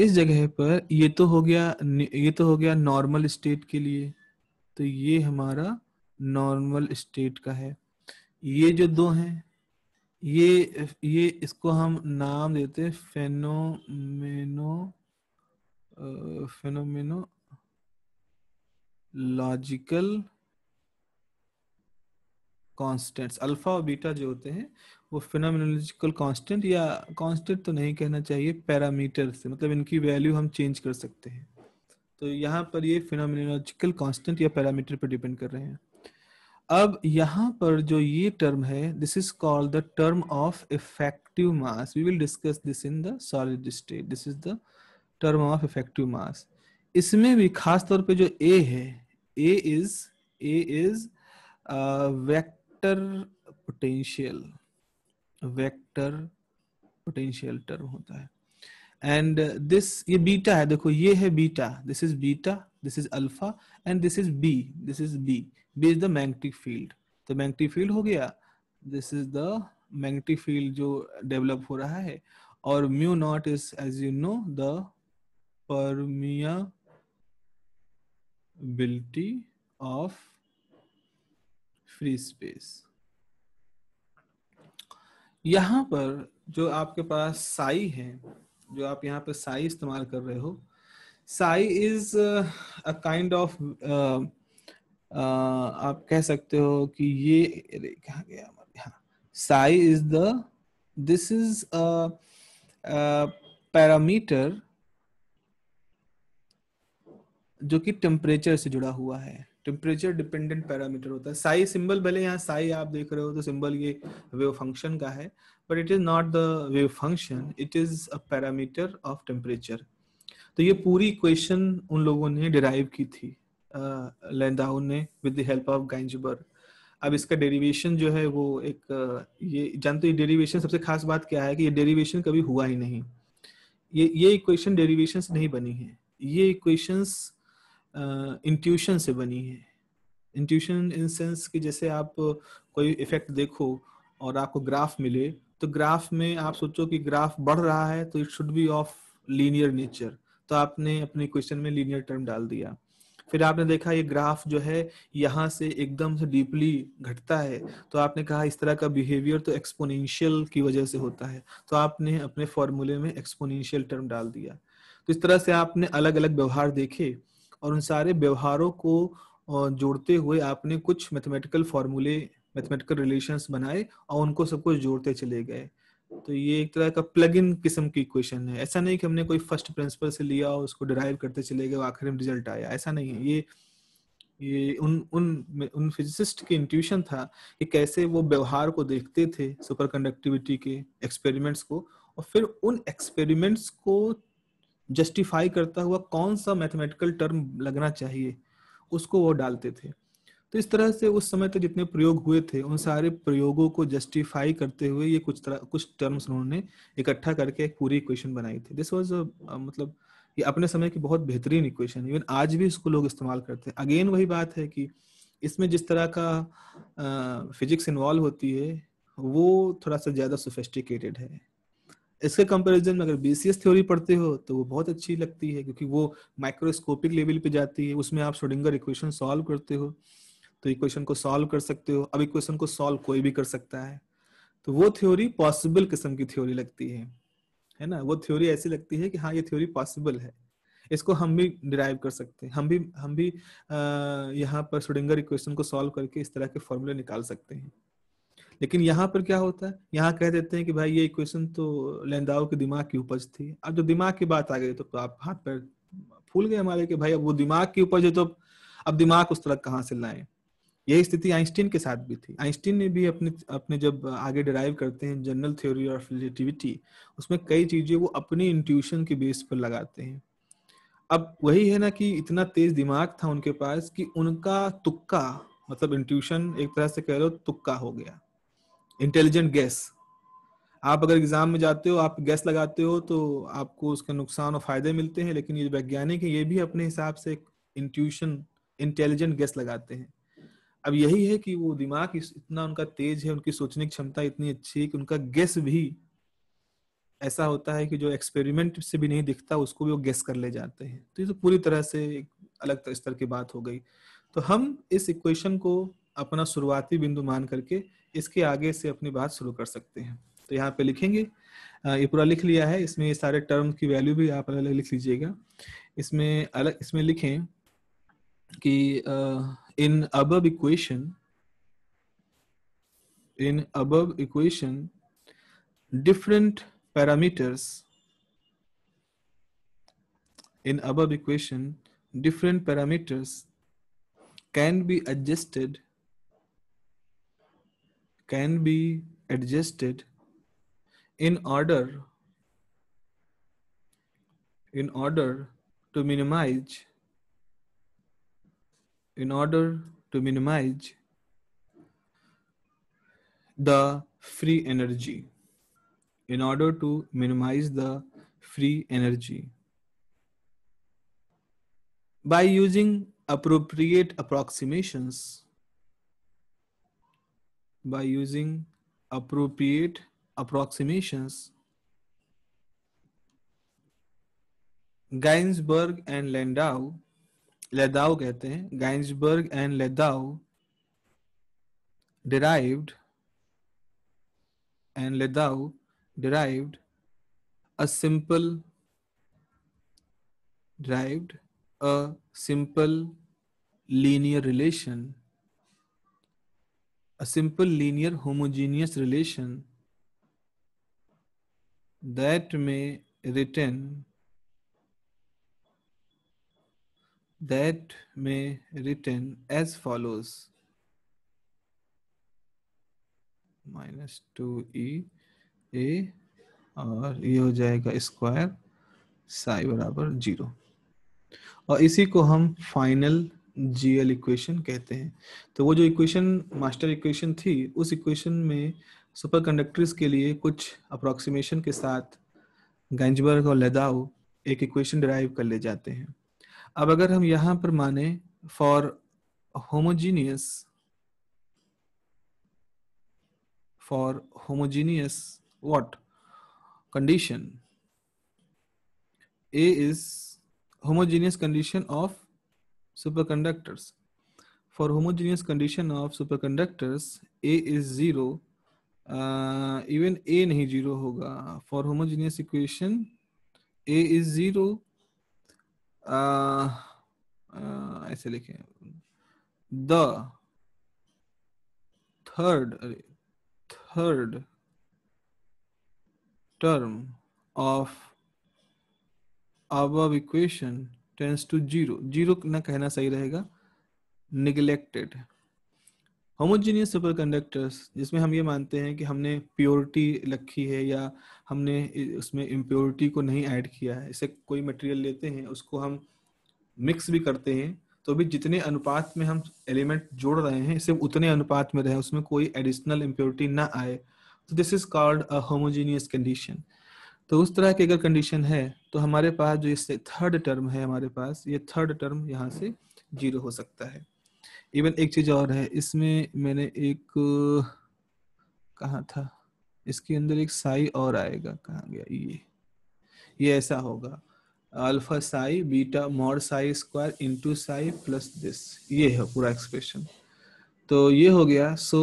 इस जगह पर ये तो हो गया ये तो हो गया नॉर्मल स्टेट के लिए तो ये हमारा नॉर्मल स्टेट का है ये जो दो हैं ये ये इसको हम नाम देते phenomeno phenomenological constants alpha और बीटा जो होते हैं वो फिनोमिनोलॉजिकल कांस्टेंट या कांस्टेंट तो नहीं कहना चाहिए पैरामीटर से मतलब इनकी वैल्यू हम चेंज कर सकते हैं तो यहाँ पर ये फिनोमिनोलॉजिकल कांस्टेंट या पैरामीटर पर डिपेंड कर रहे हैं अब यहां पर जो ये टर्म है this is called the term of effective mass we will discuss this in the solid state this is the term of effective mass इसमें भी खास तौर पे जो ए है A is A is vector potential vector potential term होता है and this ये बीटा है देखो ये है beta this is beta this is alpha and this is B this is B B is the magnetic field तो magnetic field हो गया this is the magnetic field जो डेवलप हो रहा है और mu naught is as you know the permeability of free space यहाँ पर जो आपके पास साई है जो आप यहाँ पर साई इस्तेमाल कर रहे हो psi is a kind of आप कह सकते हो कि ये कहा गया हाँ psi is the this is a parameter जो कि टेम्परेचर से जुड़ा हुआ है टेम्परेचर डिपेंडेंट पैरामीटर होता है साई सिंबल भले यहाँ साई आप देख रहे हो तो सिंबल ये वेव फंक्शन का है but it is not the wave function it is a parameter of temperature तो ये पूरी क्वेश्चन उन लोगों ने डिराइव की थी लेंदाउ ने with the help of Ginzburg अब इसका डेरिवेशन जो है वो एक ये जानते हो डेरिवेशन सबसे खास बात क्या है कि ये डेरिवेशन कभी हुआ ही नहीं ये ये इक्वेशन डेरिवेशन नहीं बनी है ये इक्वेशंस इंट्यूशन से बनी है इंट्यूशन इन सेंस कि जैसे आप कोई इफेक्ट देखो और आपको ग्राफ मिले तो ग्राफ में आप सोचो कि ग्राफ बढ़ रहा है तो it should be of linear nature तो आपने अपने क्वेश्चन में लीनियर टर्म डाल दिया फिर आपने देखा ये ग्राफ जो है यहाँ से एकदम से डीपली घटता है तो आपने कहा इस तरह का बिहेवियर तो एक्सपोनेंशियल की वजह से होता है तो आपने अपने फॉर्मूले में एक्सपोनेंशियल टर्म डाल दिया तो इस तरह से आपने अलग अलग व्यवहार देखे और उन सारे व्यवहारों को जोड़ते हुए आपने कुछ मैथमेटिकल फॉर्मूले मैथमेटिकल रिलेशंस बनाए और उनको सबको जोड़ते चले गए तो ये एक तरह का प्लग इन किस्म की इक्वेशन है ऐसा नहीं कि हमने कोई फर्स्ट प्रिंसिपल से लिया और उसको डिराइव करते चले गए आखिर में रिजल्ट आया ऐसा नहीं है ये ये उन उन उन फिजिसिस्ट की इंट्यूशन था कि कैसे वो व्यवहार को देखते थे सुपर कंडक्टिविटी के एक्सपेरिमेंट्स को और फिर उन एक्सपेरिमेंट्स को जस्टिफाई करता हुआ कौन सा मैथमेटिकल टर्म लगना चाहिए उसको वो डालते थे तो इस तरह से उस समय तक जितने प्रयोग हुए थे उन सारे प्रयोगों को जस्टिफाई करते हुए ये कुछ तरह कुछ टर्म्स उन्होंने इकट्ठा करके एक पूरी इक्वेशन बनाई थी दिस वॉज मतलब ये अपने समय की बहुत बेहतरीन इक्वेशन इवन आज भी इसको लोग इस्तेमाल करते हैं अगेन वही बात है कि इसमें जिस तरह का फिजिक्स इन्वॉल्व होती है वो थोड़ा सा ज्यादा सोफेस्टिकेटेड है इसके कंपैरिजन में अगर बीसीएस थ्योरी पढ़ते हो तो वो बहुत अच्छी लगती है क्योंकि वो माइक्रोस्कोपिक लेवल पे जाती है उसमें आप शोडिंगर इक्वेशन सॉल्व करते हो तो इक्वेशन को सॉल्व कर सकते हो अब इक्वेशन को सॉल्व कोई भी कर सकता है तो वो थ्योरी पॉसिबल किस्म की थ्योरी लगती है है ना वो थ्योरी ऐसी लगती है कि हाँ ये थ्योरी पॉसिबल है इसको हम भी डिराइव कर सकते हैं हम भी हम भी यहाँ पर सुडिंगर इक्वेशन को सॉल्व करके इस तरह के फॉर्मूले निकाल सकते हैं लेकिन यहाँ पर क्या होता है यहाँ कह देते हैं कि भाई ये इक्वेशन तो लेंदाओ के दिमाग की उपज थी अब जो दिमाग की बात आ गई तो, तो आप हाथ पर फूल गए हमारे कि भाई अब वो दिमाग की उपज है तो अब दिमाग उस तरह कहाँ से लाएं यही स्थिति आइंस्टीन के साथ भी थी आइंस्टीन ने भी अपने अपने जब आगे डिराइव करते हैं जनरल थ्योरी ऑफ रिलेटिविटी उसमें कई चीजें वो अपने इंट्यूशन के बेस पर लगाते हैं अब वही है ना कि इतना तेज दिमाग था उनके पास कि उनका तुक्का मतलब इंट्यूशन एक तरह से कह लो तुक्का हो गया इंटेलिजेंट गैस आप अगर एग्जाम में जाते हो आप गैस लगाते हो तो आपको उसके नुकसान और फायदे मिलते हैं लेकिन ये वैज्ञानिक है ये भी अपने हिसाब से इंट्यूशन इंटेलिजेंट गैस लगाते हैं अब यही है कि वो दिमाग इतना उनका तेज है उनकी सोचने की क्षमता इतनी अच्छी है कि उनका गेस भी ऐसा होता है कि जो एक्सपेरिमेंट से भी नहीं दिखता उसको भी वो गेस कर ले जाते हैं तो ये तो पूरी तरह से एक अलग स्तर की बात हो गई तो हम इस इक्वेशन को अपना शुरुआती बिंदु मान करके इसके आगे से अपनी बात शुरू कर सकते हैं तो यहाँ पे लिखेंगे ये पूरा लिख लिया है इसमें ये सारे टर्म की वैल्यू भी आप अलग अलग लिख लीजिएगा इसमें अलग इसमें लिखें कि in above equation in above equation different parameters in above equation different parameters can be adjusted can be adjusted in order in order to minimize in order to minimize the free energy in order to minimize the free energy by using appropriate approximations by using appropriate approximations Gainsbourg and Landau लेदाउ कहते हैं गाइंसबर्ग and लेदाउ derived and लेदाउ derived a simple derived a simple linear relation a simple linear homogeneous relation that में return that may written as follows minus two ई ए और ये हो जाएगा square Sai बराबर zero और इसी को हम फाइनल जीएल इक्वेशन कहते हैं तो वो जो इक्वेशन मास्टर इक्वेशन थी उस इक्वेशन में सुपर कंडक्टर्स के लिए कुछ अप्रोक्सीमेशन के साथ गंजबर्ग और लेदाओ एक इक्वेशन डिराइव कर ले जाते हैं अब अगर हम यहां पर माने for homogeneous for homogeneous what condition A is homogeneous condition of superconductors for homogeneous condition of superconductors A is zero even A नहीं जीरो होगा for homogeneous equation A is zero ऐसे लिखे द थर्ड अरे third term of अब equation tends to zero zero ना कहना सही रहेगा निगलेक्टेड होमोजीनियस सुपर कंडक्टर्स जिसमें हम ये मानते हैं कि हमने प्योरिटी रखी है या हमने उसमें इम्प्योरिटी को नहीं ऐड किया है इसे कोई मटेरियल लेते हैं उसको हम मिक्स भी करते हैं तो भी जितने अनुपात में हम एलिमेंट जोड़ रहे हैं सिर्फ उतने अनुपात में रहे उसमें कोई एडिशनल इम्प्योरिटी ना आए तो this is called a homogeneous condition तो उस तरह की अगर कंडीशन है तो हमारे पास जो इससे थर्ड टर्म है हमारे पास ये थर्ड टर्म यहाँ से जीरो हो सकता है इवन एक चीज और है इसमें मैंने एक कहा था इसके अंदर एक साई और आएगा कहा गया ये ये ऐसा होगा alpha psi beta mod psi square into psi plus this ये है पूरा एक्सप्रेशन तो ये हो गया so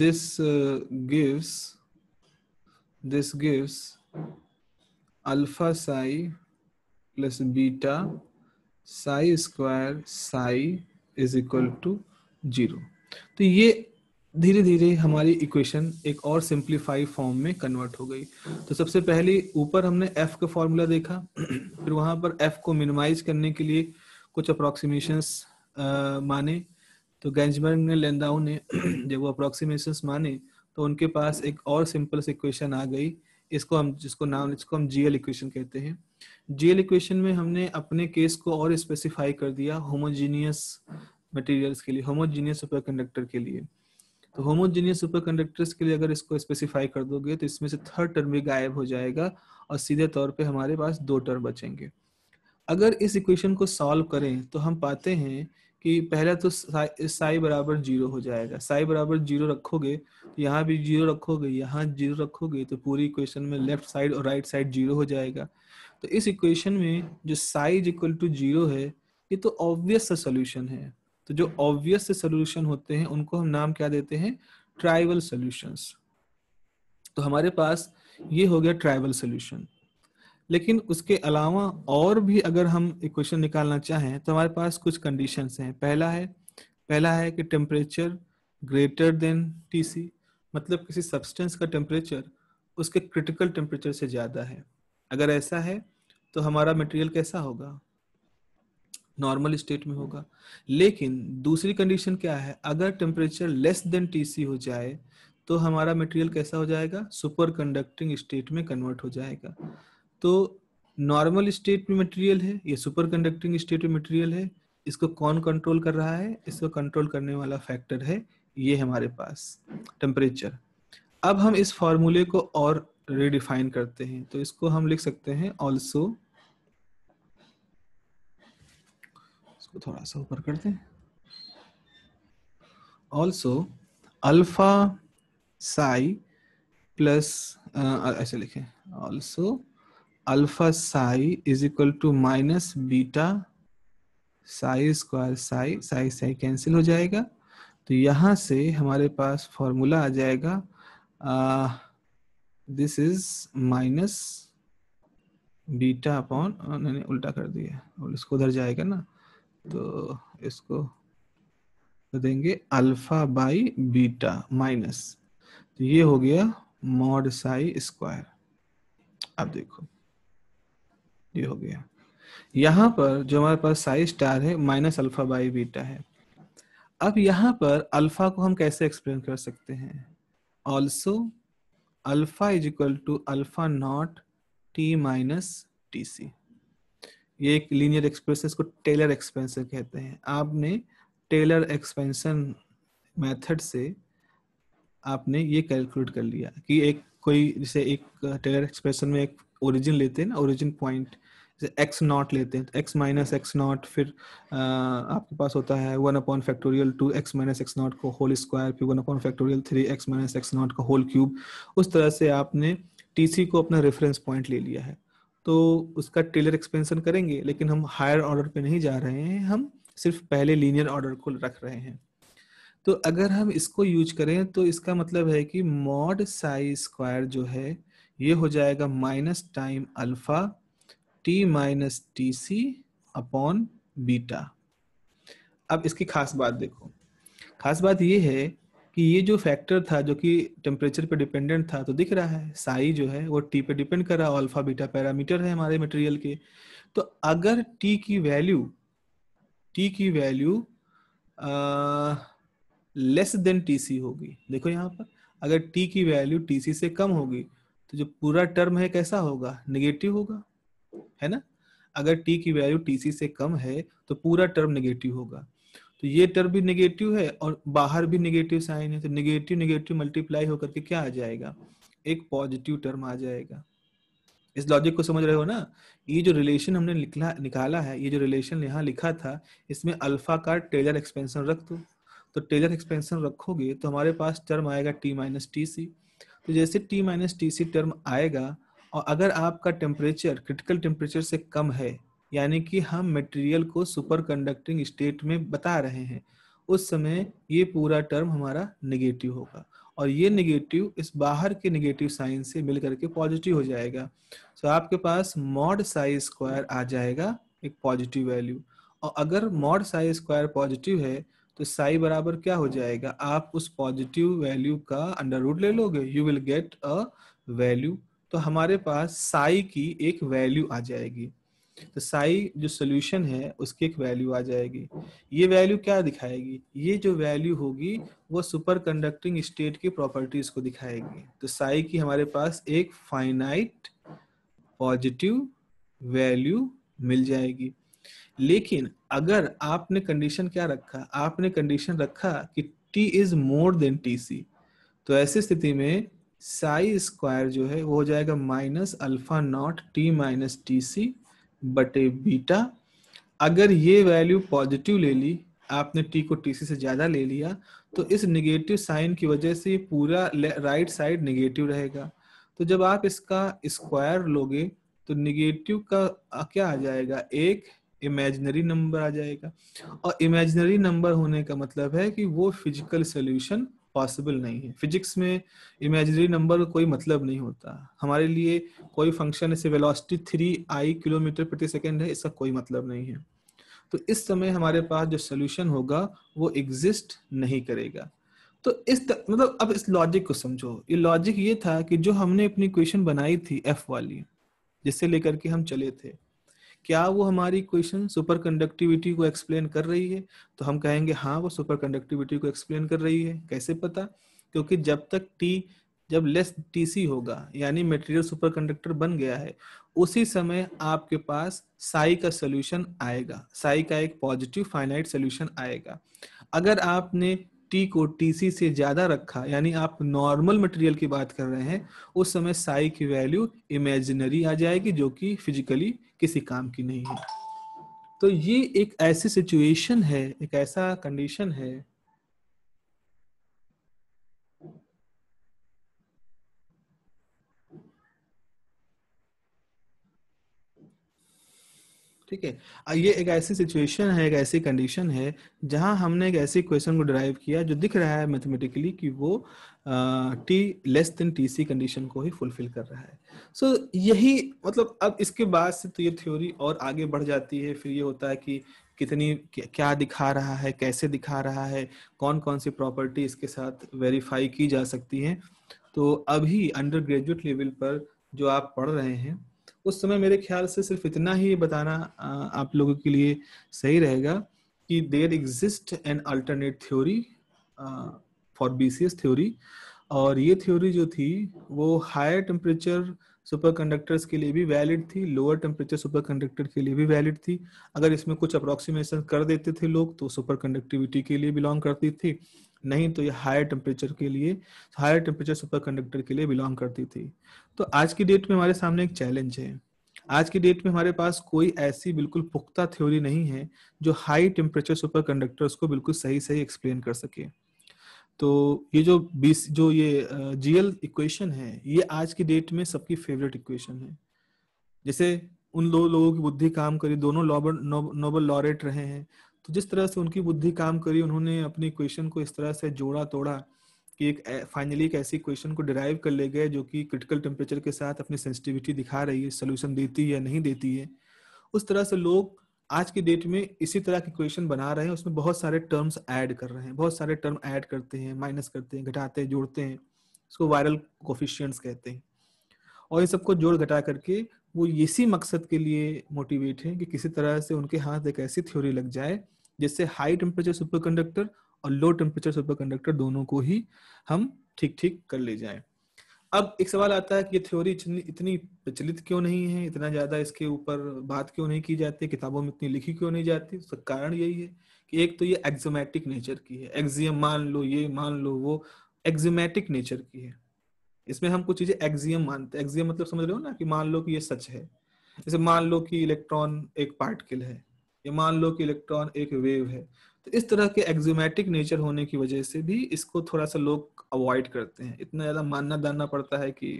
this gives this gives alpha psi plus beta psi square psi is equal to zero तो ये धीरे धीरे हमारी इक्वेशन एक और सिंप्लीफाई फॉर्म में कन्वर्ट हो गई तो सबसे पहले ऊपर हमने एफ का फॉर्मूला देखा फिर वहां पर एफ को मिनिमाइज करने के लिए कुछ अप्रोक्सीमेशन माने तो गेंजबर्ग ने लेंदाउ ने जब वो अप्रोक्सीमेशन माने तो उनके पास एक और सिंपल इक्वेशन आ गई इसको हम जिसको नाम इसको हम जीएल इक्वेशन कहते हैं जीएल इक्वेशन में हमने अपने केस को और स्पेसिफाई कर दिया होमोजीनियस मटेरियल्स के लिए होमोजीनियस सुपरकंडक्टर के लिए तो होमोजीनियस सुपरकंडक्टर्स के लिए अगर इसको स्पेसिफाई कर दोगे तो इसमें से थर्ड टर्म भी गायब हो जाएगा और सीधे तौर पे हमारे पास दो टर्म बचेंगे अगर इस इक्वेशन को सॉल्व करें तो हम पाते हैं कि पहला तो साई, साई बराबर जीरो हो जाएगा साई बराबर जीरो रखोगे तो यहाँ भी जीरो रखोगे यहाँ जीरो रखोगे तो पूरी इक्वेशन में लेफ्ट साइड और राइट साइड जीरो हो जाएगा तो इस इक्वेशन में जो साइज इक्वल टू जीरो है ये तो ऑब्वियस सा सोल्यूशन है तो जो ऑब्वियस से सोल्यूशन होते हैं उनको हम नाम क्या देते हैं ट्राइवल सोल्यूशन तो हमारे पास ये हो गया ट्राइवल सोल्यूशन लेकिन उसके अलावा और भी अगर हम इक्वेशन निकालना चाहें तो हमारे पास कुछ कंडीशन हैं पहला है पहला है कि टेम्परेचर ग्रेटर देन टीसी मतलब किसी सब्सटेंस का टेम्परेचर उसके क्रिटिकल टेम्परेचर से ज़्यादा है अगर ऐसा है तो हमारा मटेरियल कैसा होगा नॉर्मल स्टेट में होगा लेकिन दूसरी कंडीशन क्या है अगर टेम्परेचर लेस देन टीसी हो जाए तो हमारा मटेरियल कैसा हो जाएगा सुपर कंडक्टिंग स्टेट में कन्वर्ट हो जाएगा तो नॉर्मल स्टेट में मटेरियल है ये सुपर कंडक्टिंग स्टेट में मटेरियल है इसको कौन कंट्रोल कर रहा है इसको कंट्रोल करने वाला फैक्टर है ये हमारे पास टेम्परेचर अब हम इस फॉर्मूले को और रिडिफाइन करते हैं तो इसको हम लिख सकते हैं ऑल्सो इसको थोड़ा सा ऊपर करते हैं ऑल्सो अल्फा साई प्लस ऐसे लिखें also alpha psi is equal to minus beta psi square psi psi psi cancel हो जाएगा तो यहां से हमारे पास फॉर्मूला आ जाएगा this is minus beta upon मैंने उल्टा कर दिया और इसको उधर जाएगा ना तो इसको देंगे अल्फा बाई बीटा माइनस तो ये हो गया मॉड साई स्क्वायर अब देखो ये हो गया यहाँ पर जो हमारे पास साई स्टार है माइनस अल्फा बाई बीटा है अब यहाँ पर अल्फा को हम कैसे एक्सप्लेन कर सकते हैं also alpha is equal to alpha naught T minus T C ये एक लीनियर एक्सप्रेशन इसको टेलर एक्सपेंशन कहते हैं आपने टेलर एक्सपेंशन मेथड से आपने ये कैलकुलेट कर लिया कि एक कोई जैसे एक टेलर एक्सप्रेशन में एक ओरिजिन लेते हैं ना ओरिजिन पॉइंट एक्स नॉट लेते हैं एक्स माइनस एक्स नॉट फिर uh, आपके पास होता है one upon factorial two X minus X naught को होल स्क्वायर फिर one upon factorial three X minus X naught का होल क्यूब उस तरह से आपने टीसी को अपना रेफरेंस पॉइंट ले लिया है तो उसका टेलर एक्सपेंशन करेंगे लेकिन हम हायर ऑर्डर पे नहीं जा रहे हैं हम सिर्फ पहले लीनियर ऑर्डर को रख रहे हैं तो अगर हम इसको यूज करें तो इसका मतलब है कि मॉड साइज स्क्वायर जो है ये हो जाएगा minus time alpha T minus T C upon beta अब इसकी खास बात देखो खास बात ये है कि ये जो फैक्टर था जो कि टेम्परेचर पे डिपेंडेंट था तो दिख रहा है साई जो है वो टी पे डिपेंड कर रहा है अल्फा बीटा पैरामीटर है हमारे मटेरियल के तो अगर टी की वैल्यू टी की value less than T C होगी देखो यहाँ पर अगर टी की वैल्यू टी सी से कम होगी तो जो पूरा टर्म है कैसा होगा निगेटिव होगा है ना अगर टी की वैल्यू टीसी से कम है तो पूरा टर्म निगेटिव होगा तो ये टर्म भी निगेटिव है और बाहर भी निगेटिव साइन है तो निगेटिव निगेटिव मल्टीप्लाई होकर के क्या आ जाएगा एक पॉजिटिव टर्म आ जाएगा इस लॉजिक को समझ रहे हो ना ये जो रिलेशन हमने निकला निकाला है ये जो रिलेशन यहाँ लिखा था इसमें अल्फा का टेलर एक्सपेंशन रख दो तो टेलर एक्सपेंशन रखोगे तो हमारे पास टर्म आएगा टी माइनस टी सी तो जैसे T minus T C term आएगा और अगर आपका टेम्परेचर क्रिटिकल टेम्परेचर से कम है यानी कि हम मटेरियल को सुपर कंडक्टिंग स्टेट में बता रहे हैं उस समय ये पूरा टर्म हमारा नेगेटिव होगा और ये नेगेटिव इस बाहर के नेगेटिव साइन से मिल करके पॉजिटिव हो जाएगा सो so, आपके पास मॉड साइज स्क्वायर आ जाएगा एक पॉजिटिव वैल्यू और अगर मॉड साइज स्क्वायर पॉजिटिव है तो साई बराबर क्या हो जाएगा आप उस पॉजिटिव वैल्यू का अंडर रूट ले लोगे you will get a value तो हमारे पास साई की एक वैल्यू आ जाएगी तो साई जो सोल्यूशन है उसकी एक वैल्यू आ जाएगी ये वैल्यू क्या दिखाएगी ये जो वैल्यू होगी वो सुपर कंडक्टिंग स्टेट की प्रॉपर्टीज को दिखाएगी तो साई की हमारे पास एक फाइनाइट पॉजिटिव वैल्यू मिल जाएगी लेकिन अगर आपने कंडीशन क्या रखा आपने कंडीशन रखा कि T is more than T C तो ऐसी स्थिति में साई स्क्वायर जो है वो हो जाएगा minus alpha naught T minus T C बटे बीटा अगर ये वैल्यू पॉजिटिव ले ली आपने टी को टी सी से ज्यादा ले लिया तो इस निगेटिव साइन की वजह से पूरा राइट साइड निगेटिव रहेगा तो जब आप इसका स्क्वायर लोगे तो निगेटिव का क्या आ जाएगा एक इमेजिनरी नंबर आ जाएगा और इमेजिनरी नंबर होने का मतलब है कि वो फिजिकल सोल्यूशन पॉसिबल नहीं है फिजिक्स में इमेजिनरी नंबर कोई मतलब नहीं होता हमारे लिए कोई फंक्शन ऐसे वेलोसिटी थ्री आई किलोमीटर प्रति सेकेंड है इसका कोई मतलब नहीं है तो इस समय हमारे पास जो सोल्यूशन होगा वो एग्जिस्ट नहीं करेगा तो इस तक, मतलब अब इस लॉजिक को समझो ये लॉजिक ये था कि जो हमने अपनी क्वेश्चन बनाई थी एफ वाली जिससे लेकर के हम चले थे क्या वो हमारी क्वेश्चन सुपर कंडक्टिविटी को एक्सप्लेन कर रही है तो हम कहेंगे हाँ वो सुपर कंडक्टिविटी को एक्सप्लेन कर रही है कैसे पता क्योंकि जब तक टी जब लेस टीसी होगा यानी मटेरियल सुपर कंडक्टर बन गया है उसी समय आपके पास साई का सोल्यूशन आएगा साई का एक पॉजिटिव फाइनाइट सोल्यूशन आएगा अगर आपने टी को टीसी से ज्यादा रखा यानी आप नॉर्मल मटेरियल की बात कर रहे हैं उस समय साई की वैल्यू इमेजिनरी आ जाएगी जो कि फिजिकली किसी काम की नहीं है तो ये एक ऐसी सिचुएशन है एक ऐसा कंडीशन है ठीक है ये एक ऐसी सिचुएशन है एक ऐसी कंडीशन है जहां हमने एक ऐसी क्वेश्चन को ड्राइव किया जो दिख रहा है मैथमेटिकली कि वो T less than T C condition को ही फुलफिल कर रहा है सो so, यही मतलब अब इसके बाद से तो ये थ्योरी और आगे बढ़ जाती है फिर ये होता है कि कितनी क्या दिखा रहा है कैसे दिखा रहा है कौन कौन सी प्रॉपर्टी इसके साथ वेरीफाई की जा सकती है तो अभी अंडर ग्रेजुएट लेवल पर जो आप पढ़ रहे हैं उस समय मेरे ख्याल से सिर्फ इतना ही बताना आप लोगों के लिए सही रहेगा कि there exist an alternate theory for B C S theory और ये थ्योरी जो थी वो हायर टेम्परेचर सुपर कंडक्टर्स के लिए भी वैलिड थी लोअर टेम्परेचर सुपर कंडक्टर के लिए भी वैलिड थी अगर इसमें कुछ अप्रोक्सीमेशन कर देते थे लोग तो सुपर कंडक्टिविटी के लिए बिलोंग करती थी नहीं तो ये हायर टेम्परेचर के लिए हायर टेम्परेचर सुपर कंडक्टर के लिए बिलोंग करती थी तो आज की डेट में हमारे सामने एक चैलेंज है आज की डेट में हमारे पास कोई ऐसी बिल्कुल पुख्ता थ्योरी नहीं है जो हाई टेम्परेचर सुपर कंडक्टर्स को बिल्कुल सही सही एक्सप्लेन कर सके तो ये जो बीस जो ये जीएल इक्वेशन है ये आज की डेट में सबकी फेवरेट इक्वेशन है जैसे उन दो लोगों की बुद्धि काम करी दोनों नोबल लॉरेट रहे हैं तो जिस तरह से उनकी बुद्धि काम करी उन्होंने अपने क्वेश्चन को इस तरह से जोड़ा तोड़ा कि एक फाइनली एक ऐसी क्वेश्चन को डिराइव कर ले गए जो कि क्रिटिकल टेम्परेचर के साथ अपनी सेंसिटिविटी दिखा रही है सोल्यूशन देती है या नहीं देती है उस तरह से लोग आज की डेट में इसी तरह के क्वेश्चन बना रहे हैं उसमें बहुत सारे टर्म्स ऐड कर रहे हैं बहुत सारे टर्म ऐड करते हैं माइनस करते हैं घटाते हैं जोड़ते हैं इसको वायरल कोफिशियंट्स कहते हैं और ये सबको जोड़ घटा करके वो इसी मकसद के लिए मोटिवेट हैं कि किसी तरह से उनके हाथ एक ऐसी थ्योरी लग जाए जिससे हाई टेम्परेचर सुपर कंडक्टर और लो टेम्परेचर सुपर कंडक्टर दोनों को ही हम ठीक ठीक कर ले जाए अब एक सवाल आता है कि ये थ्योरी इतनी प्रचलित क्यों नहीं है इतना ज्यादा इसके ऊपर बात क्यों नहीं की जाती किताबों में इतनी लिखी क्यों नहीं जाती उसका कारण यही है कि एक तो ये एग्जोमेटिक नेचर की है एग्जियम मान लो ये मान लो वो एग्जोमेटिक नेचर की है इसमें हम कुछ चीजें एक्जियम मानते हैं एक्जियम मतलब समझ रहे हो ना कि मान लो कि ये सच है जैसे मान लो कि इलेक्ट्रॉन एक पार्टिकल है या मान लो कि इलेक्ट्रॉन एक वेव है तो इस तरह के एक्जोमेटिक नेचर होने की वजह से भी इसको थोड़ा सा लोग अवॉइड करते हैं इतना ज्यादा मानना दानना पड़ता है कि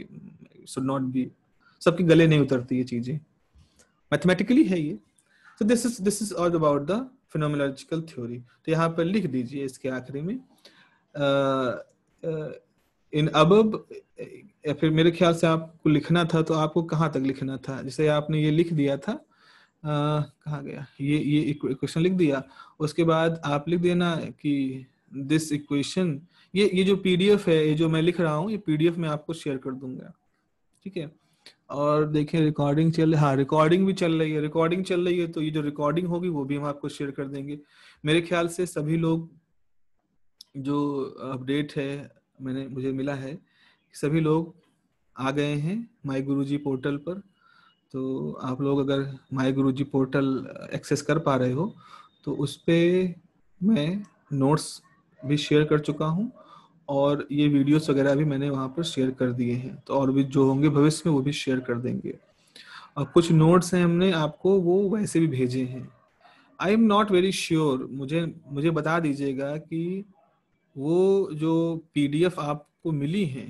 शुड नॉट बी सबके गले नहीं उतरती ये चीजें मैथमेटिकली है ये तो this is this is all about the phenomenological theory तो यहाँ पर लिख दीजिए इसके आखिरी में इन अबब या फिर मेरे ख्याल से आपको लिखना था तो आपको कहाँ तक लिखना था जैसे आपने ये लिख दिया था कहा गया ये ये इक्वेशन लिख दिया उसके बाद आप लिख देना कि दिस इक्वेशन ये ये जो पीडीएफ है ये जो मैं लिख रहा हूँ ये पीडीएफ मैं आपको शेयर कर दूंगा ठीक है और देखिए रिकॉर्डिंग चल हाँ रिकॉर्डिंग भी चल रही है रिकॉर्डिंग चल रही है तो ये जो रिकॉर्डिंग होगी वो भी हम आपको शेयर कर देंगे मेरे ख्याल से सभी लोग जो अपडेट है मैंने मुझे मिला है सभी लोग आ गए हैं माई गुरु जी पोर्टल पर तो आप लोग अगर माई गुरु जी पोर्टल एक्सेस कर पा रहे हो तो उस पर मैं नोट्स भी शेयर कर चुका हूँ और ये वीडियोस वगैरह भी मैंने वहाँ पर शेयर कर दिए हैं तो और भी जो होंगे भविष्य में वो भी शेयर कर देंगे और कुछ नोट्स हैं हमने आपको वो वैसे भी भेजे हैं I am not very sure मुझे मुझे बता दीजिएगा कि वो जो पीडीएफ आपको मिली हैं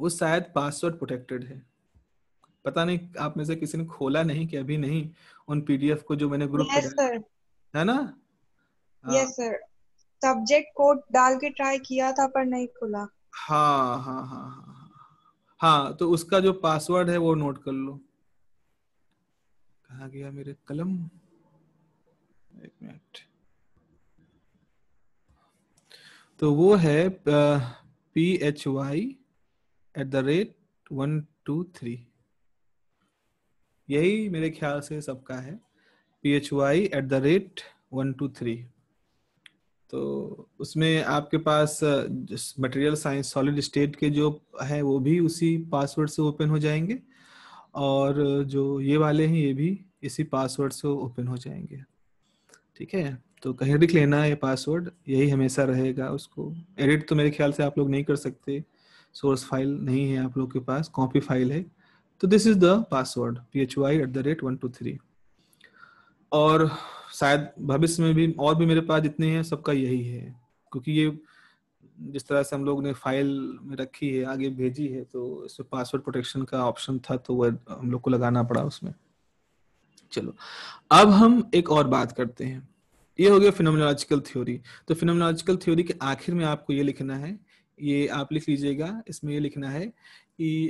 वो शायद पासवर्ड प्रोटेक्टेड है पता नहीं आप में से किसी ने खोला नहीं कि अभी नहीं उन पीडीएफ को जो मैंने ग्रुप yes, है ना यस सर सब्जेक्ट कोड डाल के ट्राई किया था पर नहीं खुला हाँ हाँ हाँ हाँ हाँ, हाँ तो उसका जो पासवर्ड है वो नोट कर लो कहा गया मेरे कलम एक मिनट तो वो है P H Y at the rate one two three यही मेरे ख्याल से सबका है P H Y at the rate one two three तो उसमें आपके पास मटेरियल साइंस सॉलिड स्टेट के जो है वो भी उसी पासवर्ड से ओपन हो जाएंगे और जो ये वाले हैं ये भी इसी पासवर्ड से ओपन हो जाएंगे ठीक है तो कहीं लिख लेना है पासवर्ड यही हमेशा रहेगा उसको एडिट तो मेरे ख्याल से आप लोग नहीं कर सकते सोर्स फाइल नहीं है आप लोग के पास कॉपी फाइल है तो this is the password P H Y at the rate one two three और शायद भविष्य में भी और भी मेरे पास जितने हैं सबका यही है क्योंकि ये जिस तरह से हम लोग ने फाइल में रखी है आगे भेजी है तो इसमें पासवर्ड प्रोटेक्शन का ऑप्शन था तो वह हम लोग को लगाना पड़ा उसमें चलो अब हम एक और बात करते हैं ये हो गया फिनोमिनोलॉजिकल थ्योरी तो फिनोमिनोलॉजिकल थ्योरी के आखिर में आपको ये लिखना है ये आप लिख लीजिएगा इसमें ये लिखना है कि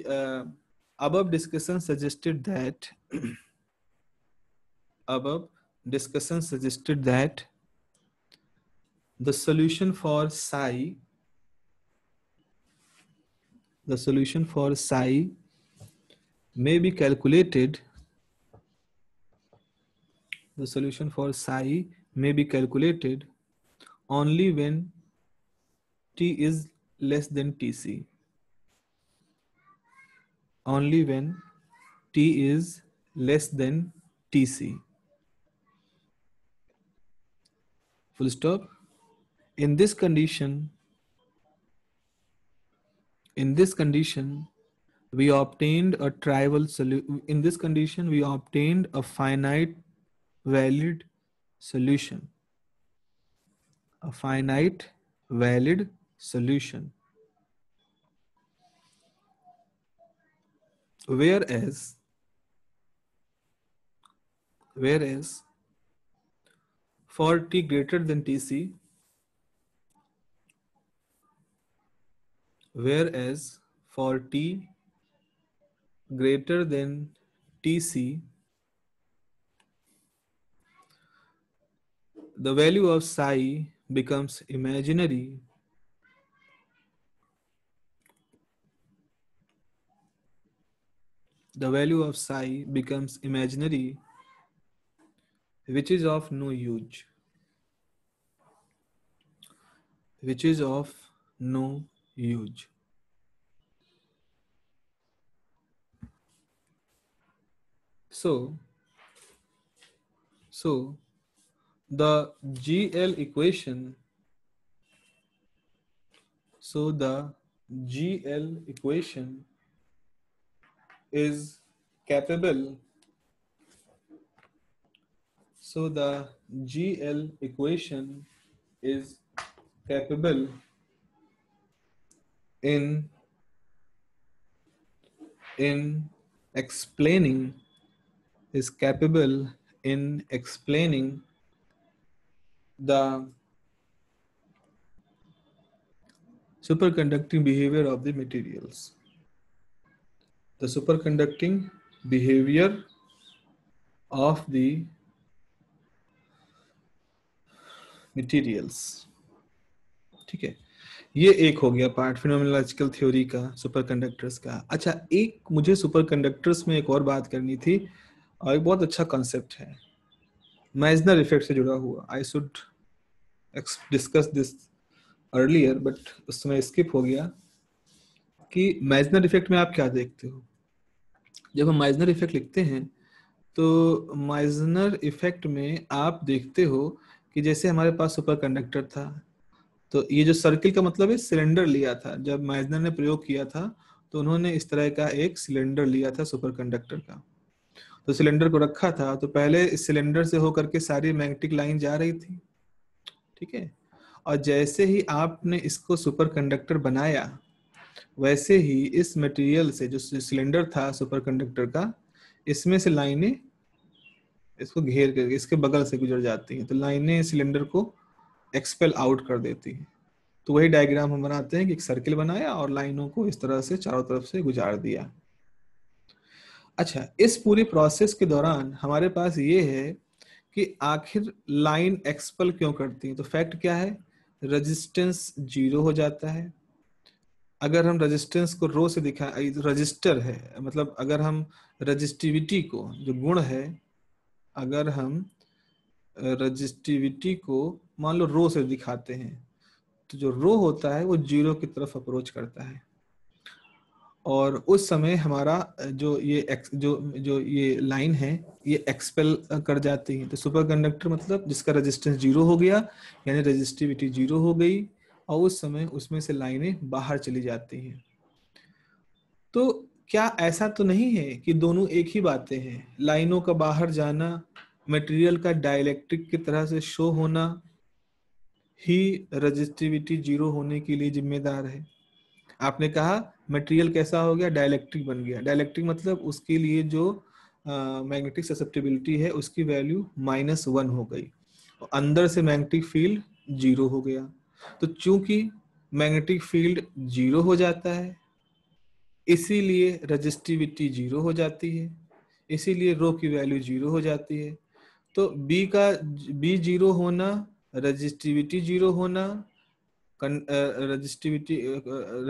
above discussion suggested that above discussion suggested that the solution for psi the solution for psi may be calculated the solution for psi may be calculated only when T is less than TC only when T is less than TC. Full stop. In this condition, in this condition, we obtained a trivial solution. In this condition, we obtained a finite valid solution. A finite valid solution. Whereas, whereas for t greater than tc, whereas for t greater than tc, the value of psi becomes imaginary the value of psi becomes imaginary, which is of no use, which is of no use. So, so the GL equation, so the GL equation is capable. So the GL equation is capable in in explaining is capable in explaining the superconducting behavior of the materials. the superconducting behavior of the materials ठीक है ये एक हो गया part phenomenological theory का superconductors का अच्छा एक मुझे सुपर कंडक्टर्स में एक और बात करनी थी और एक बहुत अच्छा कॉन्सेप्ट है मैजनर इफेक्ट से जुड़ा हुआ I should discuss this earlier but उस समय स्किप हो गया कि मैजनर इफेक्ट में आप क्या देखते हो जब हम माइजनर इफेक्ट लिखते हैं तो माइजनर इफेक्ट में आप देखते हो कि जैसे हमारे पास सुपर कंडक्टर था तो ये जो सर्किल का मतलब है सिलेंडर लिया था जब माइजनर ने प्रयोग किया था तो उन्होंने इस तरह का एक सिलेंडर लिया था सुपर कंडक्टर का तो सिलेंडर को रखा था तो पहले इस सिलेंडर से होकर के सारी मैग्नेटिक लाइन जा रही थी ठीक है और जैसे ही आपने इसको सुपर कंडक्टर बनाया वैसे ही इस मटेरियल से जो सिलेंडर था सुपर कंडक्टर का इसमें से लाइनें इसको घेर करके इसके बगल से गुजर जाती हैं तो लाइनें सिलेंडर को एक्सपेल आउट कर देती हैं तो वही डायग्राम हम बनाते हैं कि एक सर्किल बनाया और लाइनों को इस तरह से चारों तरफ से गुजार दिया अच्छा इस पूरे प्रोसेस के दौरान हमारे पास ये है कि आखिर लाइन एक्सपल क्यों करती है तो फैक्ट क्या है रेजिस्टेंस जीरो हो जाता है अगर हम रजिस्टेंस को रो से दिखा रजिस्टर है मतलब अगर हम रजिस्टिविटी को जो गुण है अगर हम रजिस्टिविटी को मान लो रो से दिखाते हैं तो जो रो होता है वो जीरो की तरफ अप्रोच करता है और उस समय हमारा जो ये जो जो ये लाइन है ये एक्सपेल कर जाती है तो सुपर कंडक्टर मतलब जिसका रेजिस्टेंस जीरो हो गया यानी रेजिस्टिविटी जीरो हो गई और उस समय उसमें से लाइनें बाहर चली जाती हैं तो क्या ऐसा तो नहीं है कि दोनों एक ही बातें हैं लाइनों का बाहर जाना मटेरियल का डायलैक्ट्रिक की तरह से शो होना ही रजिस्टिविटी जीरो होने के लिए जिम्मेदार है आपने कहा मटेरियल कैसा हो गया डायलैक्ट्रिक बन गया डायलैक्ट्रिक मतलब उसके लिए जो मैग्नेटिक uh, ससेप्टेबिलिटी है उसकी वैल्यू माइनस वन हो गई अंदर से मैग्नेटिक फील्ड जीरो हो गया तो चूंकि मैग्नेटिक फील्ड जीरो हो जाता है इसीलिए रजिस्टिविटी जीरो हो जाती है इसीलिए रो की वैल्यू जीरो हो जाती है तो बी का बी जीरो होना रजिस्टिविटी जीरो होना रजिस्टिविटी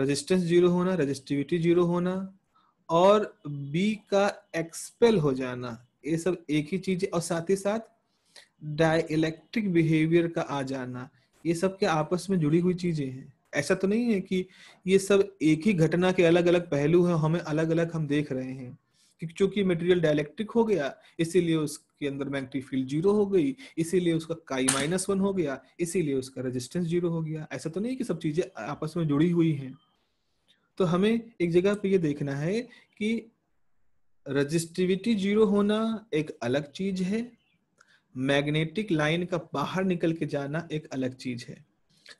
रजिस्टेंस जीरो होना रजिस्टिविटी जीरो होना और बी का एक्सपेल हो जाना ये सब एक ही चीज है और साथ ही साथ डाइलेक्ट्रिक बिहेवियर का आ जाना ये सब क्या आपस में जुड़ी हुई चीजें हैं ऐसा तो नहीं है कि ये सब एक ही घटना के अलग अलग पहलू हैं हमें अलग अलग हम देख रहे हैं क्योंकि मटेरियल डायलेक्ट्रिक हो गया इसीलिए उसके अंदर मैग्नेटिक फील्ड जीरो हो गई इसीलिए उसका काई माइनस वन हो गया इसीलिए उसका रेजिस्टेंस जीरो हो गया ऐसा तो नहीं कि सब चीजें आपस में जुड़ी हुई हैं तो हमें एक जगह पे ये देखना है कि रजिस्टिविटी जीरो होना एक अलग चीज है मैग्नेटिक लाइन का बाहर निकल के जाना एक अलग चीज है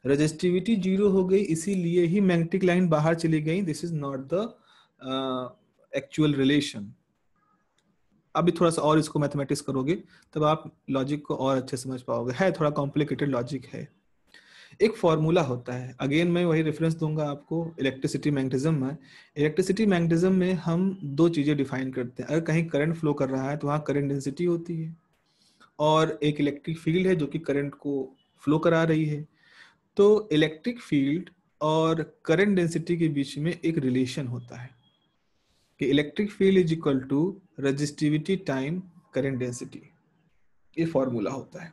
रजिस्टिविटी जीरो हो गई इसीलिए ही मैग्नेटिक लाइन बाहर चली गई this is not the actual relation अभी थोड़ा सा और इसको मैथमेटिक्स करोगे तब आप लॉजिक को और अच्छे समझ पाओगे है थोड़ा कॉम्प्लिकेटेड लॉजिक है एक फॉर्मूला होता है अगेन मैं वही रेफरेंस दूंगा आपको इलेक्ट्रिसिटी मैग्नेटिज्म में इलेक्ट्रिसिटी मैग्नेटिज्म में हम दो चीजें डिफाइन करते हैं अगर कहीं करंट फ्लो कर रहा है तो वहां करंट डेंसिटी होती है और एक इलेक्ट्रिक फील्ड है जो कि करंट को फ्लो करा रही है तो इलेक्ट्रिक फील्ड और करंट डेंसिटी के बीच में एक रिलेशन होता है कि electric field is equal to resistivity time current density ये फॉर्मूला होता है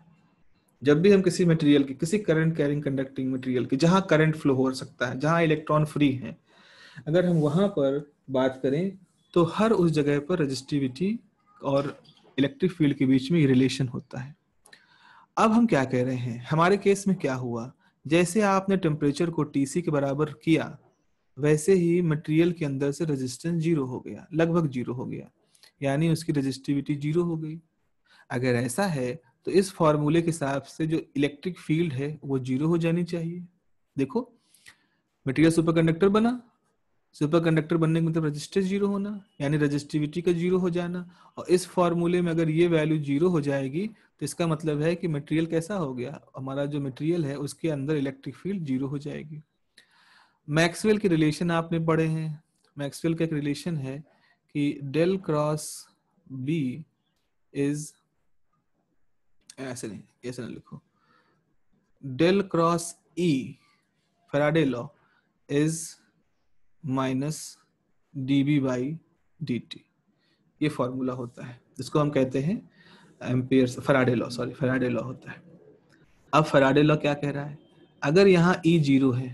जब भी हम किसी मटेरियल की किसी करंट कैरिंग कंडक्टिंग मटेरियल की जहां करंट फ्लो हो सकता है जहां इलेक्ट्रॉन फ्री है अगर हम वहां पर बात करें तो हर उस जगह पर रजिस्टिविटी और इलेक्ट्रिक फील्ड के बीच में ये रिलेशन होता है अब हम क्या कह रहे हैं हमारे केस में क्या हुआ जैसे आपने टेम्परेचर को टीसी के बराबर किया वैसे ही मटेरियल के अंदर से रेजिस्टेंस जीरो हो गया लगभग जीरो हो गया यानी उसकी रेजिस्टिविटी जीरो हो गई अगर ऐसा है तो इस फॉर्मूले के हिसाब से जो इलेक्ट्रिक फील्ड है वो जीरो हो जानी चाहिए देखो मटेरियल सुपरकंडक्टर बना सुपर कंडक्टर बनने का मतलब रजिस्टर जीरो होना यानी रजिस्टिविटी का जीरो हो जाना और इस फॉर्मूले में अगर ये वैल्यू जीरो हो जाएगी तो इसका मतलब है कि मटेरियल कैसा हो गया हमारा जो मटेरियल है उसके अंदर इलेक्ट्रिक फील्ड जीरो हो जाएगी मैक्सवेल के रिलेशन आपने पढ़े हैं मैक्सवेल का एक रिलेशन है कि डेल क्रॉस बी इज ऐसे नहीं ऐसे ना लिखो del cross E Faraday law is minus d B by d t ये फॉर्मूला होता है जिसको हम कहते हैं Ampere Faraday law sorry Faraday law होता है अब फराडे लॉ क्या कह रहा है अगर यहाँ ई e जीरो है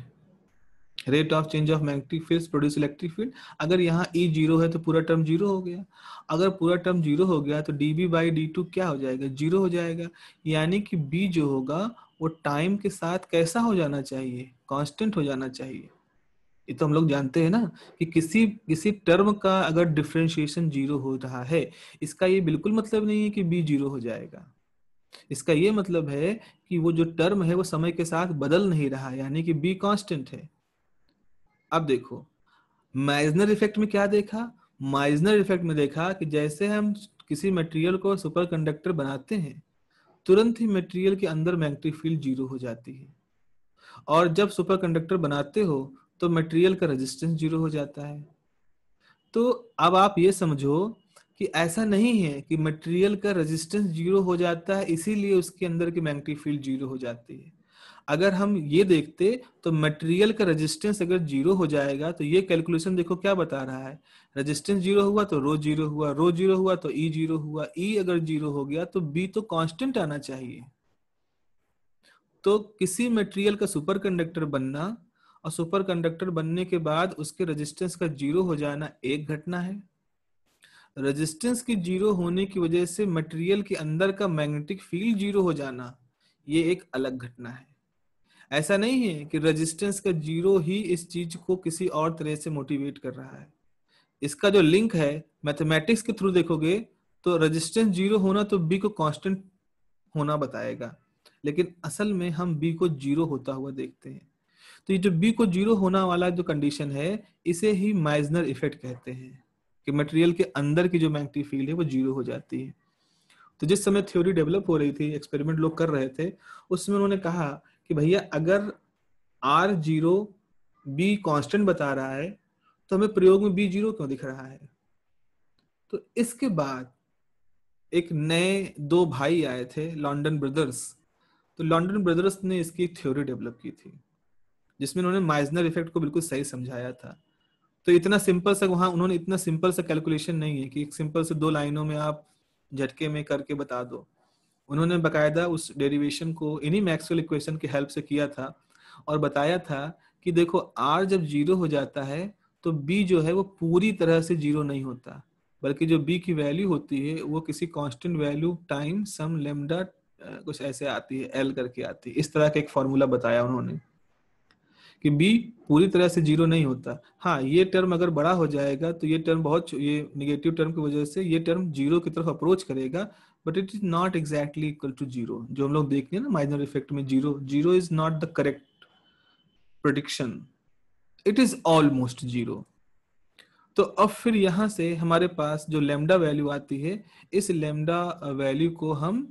rate of change of magnetic field produce electric field अगर यहाँ ई e जीरो है तो पूरा टर्म जीरो हो गया अगर पूरा टर्म जीरो हो गया तो d B by d t क्या हो जाएगा जीरो हो जाएगा यानी कि बी जो होगा वो टाइम के साथ कैसा हो जाना चाहिए कॉन्स्टेंट हो जाना चाहिए ये तो हम लोग जानते हैं ना कि किसी किसी टर्म का अगर डिफ्रेंशिएशन जीरो हो रहा है इसका ये बिल्कुल मतलब नहीं है कि बी जीरो हो जाएगा इसका ये मतलब है कि वो जो टर्म है वो समय के साथ बदल नहीं रहा यानी कि बी कांस्टेंट है अब देखो माइजनर इफेक्ट में क्या देखा माइजनर इफेक्ट में देखा कि जैसे हम किसी मटेरियल को सुपर कंडक्टर बनाते हैं तुरंत ही मटेरियल के अंदर मैग्नेटिक फील्ड जीरो हो जाती है और जब सुपर कंडक्टर बनाते हो तो मटेरियल का रेजिस्टेंस जीरो हो जाता है तो अब आप ये समझो कि ऐसा नहीं है कि मटेरियल का रेजिस्टेंस जीरो हो जाता है इसीलिए उसके अंदर की मैग्नेटिक फील्ड जीरो हो जाती है अगर हम ये देखते तो मटेरियल का रेजिस्टेंस अगर जीरो हो जाएगा तो ये कैलकुलेशन देखो क्या बता रहा है रेजिस्टेंस जीरो हुआ तो रो जीरो हुआ रो जीरो हुआ तो ई e जीरो हुआ ई e अगर जीरो हो गया तो बी तो कांस्टेंट आना चाहिए तो किसी मटेरियल का सुपर कंडक्टर बनना और सुपर कंडक्टर बनने के बाद उसके रेजिस्टेंस का जीरो हो जाना एक घटना है रेजिस्टेंस के जीरो होने की वजह से मटेरियल के अंदर का मैग्नेटिक फील्ड जीरो हो जाना ये एक अलग घटना है ऐसा नहीं है कि रेजिस्टेंस का जीरो ही इस चीज को किसी और तरह से मोटिवेट कर रहा है इसका जो लिंक है मैथमेटिक्स के थ्रू देखोगे तो रेजिस्टेंस जीरो होना तो बी को कांस्टेंट होना बताएगा लेकिन असल में हम बी को जीरो होता हुआ देखते हैं तो ये जो बी को जीरो होना वाला जो कंडीशन है इसे ही माइजनर इफेक्ट कहते हैं कि मटेरियल के अंदर की जो मैग्नेटिक फील्ड है वो जीरो हो जाती है तो जिस समय थ्योरी डेवलप हो रही थी एक्सपेरिमेंट लोग कर रहे थे उसमें उन्होंने कहा कि भैया अगर आर जीरो बी कॉन्स्टेंट बता रहा है तो हमें प्रयोग में बी जीरो क्यों दिख रहा है तो इसके बाद एक नए दो भाई आए थे लॉन्डन ब्रदर्स तो लॉन्डन ब्रदर्स ने इसकी थ्योरी डेवलप की थी जिसमें उन्होंने माइजनर इफेक्ट को बिल्कुल सही समझाया था तो इतना सिंपल सा वहाँ उन्होंने इतना सिंपल सा कैलकुलेशन नहीं है कि एक सिंपल से दो लाइनों में आप झटके में करके बता दो उन्होंने बकायदा उस डेरिवेशन को इन्हीं मैक्सवेल इक्वेशन की हेल्प से किया था और बताया था कि देखो आर जब जीरो हो जाता है तो बी जो है वो पूरी तरह से जीरो नहीं होता बल्कि जो बी की वैल्यू होती है वो किसी constant value time some lambda कुछ ऐसे आती है एल करके आती है इस तरह का एक फॉर्मूला बताया उन्होंने कि बी पूरी तरह से जीरो नहीं होता हाँ ये टर्म अगर बड़ा हो जाएगा तो ये टर्म बहुत ये निगेटिव टर्म की वजह से ये टर्म जीरो की तरफ अप्रोच करेगा but it is not exactly equal to zero जो हम लोग देखते हैं ना माइनर इफेक्ट में zero zero is not the correct prediction it is almost zero तो अब फिर यहां से हमारे पास जो लेमडा वैल्यू आती है इस लेमडा वैल्यू को हम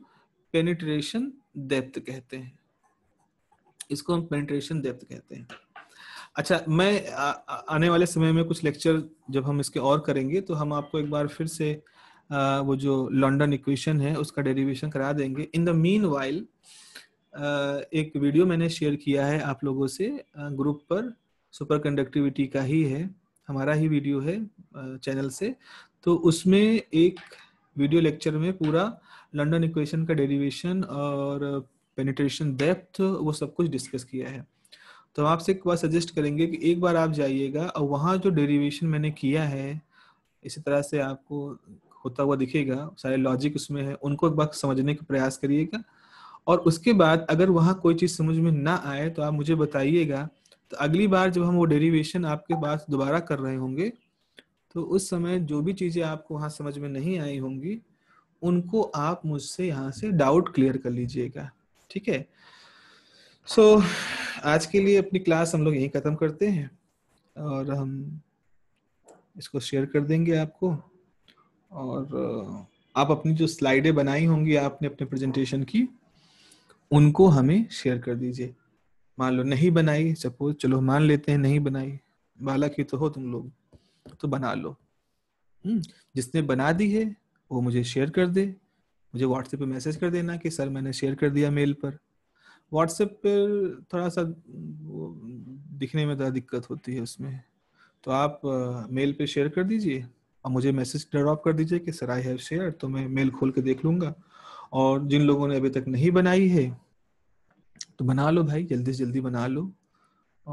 पेनिट्रेशन डेप्थ कहते हैं इसको हम पेंट्रेशन डेप्थ कहते हैं अच्छा मैं आ, आने वाले समय में कुछ लेक्चर जब हम इसके और करेंगे तो हम आपको एक बार फिर से आ, वो जो लंडन इक्वेशन है उसका डेरिवेशन करा देंगे इन द मीन वाइल एक वीडियो मैंने शेयर किया है आप लोगों से ग्रुप पर सुपर कंडक्टिविटी का ही है हमारा ही वीडियो है चैनल से तो उसमें एक वीडियो लेक्चर में पूरा लंडन इक्वेशन का डेरिवेशन और पेनिट्रेशन डेप्थ वो सब कुछ डिस्कस किया है तो हम आपसे एक बार सजेस्ट करेंगे कि एक बार आप जाइएगा और वहाँ जो डेरिवेशन मैंने किया है इसी तरह से आपको होता हुआ दिखेगा सारे लॉजिक उसमें है उनको एक बार समझने का प्रयास करिएगा और उसके बाद अगर वहाँ कोई चीज़ समझ में ना आए तो आप मुझे बताइएगा तो अगली बार जब हम वो डेरिवेशन आपके पास दोबारा कर रहे होंगे तो उस समय जो भी चीज़ें आपको वहाँ समझ में नहीं आई होंगी उनको आप मुझसे यहाँ से डाउट क्लियर कर लीजिएगा ठीक है सो so, आज के लिए अपनी क्लास हम लोग यहीं ख़त्म करते हैं और हम इसको शेयर कर देंगे आपको और uh, आप अपनी जो स्लाइडें बनाई होंगी आपने अपने प्रेजेंटेशन की उनको हमें शेयर कर दीजिए मान लो नहीं बनाई सपोज चलो मान लेते हैं नहीं बनाई बाला की तो हो तुम लोग तो बना लो हम्म, जिसने बना दी है वो मुझे शेयर कर दे मुझे व्हाट्सएप पे मैसेज कर देना कि सर मैंने शेयर कर दिया मेल पर व्हाट्सएप पर थोड़ा सा दिखने में थोड़ा दिक्कत होती है उसमें तो आप मेल पे शेयर कर दीजिए और मुझे मैसेज ड्रॉप कर दीजिए कि सर आई हैव शेयर तो मैं मेल खोल के देख लूँगा और जिन लोगों ने अभी तक नहीं बनाई है तो बना लो भाई जल्दी से जल्दी बना लो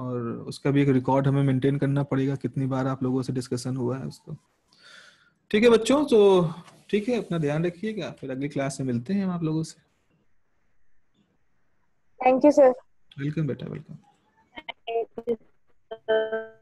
और उसका भी एक रिकॉर्ड हमें मेंटेन करना पड़ेगा कितनी बार आप लोगों से डिस्कशन हुआ है उसको ठीक है बच्चों तो ठीक है अपना ध्यान रखिएगा फिर अगली क्लास में मिलते हैं हम आप लोगों से थैंक यू सर वेलकम बेटा वेलकम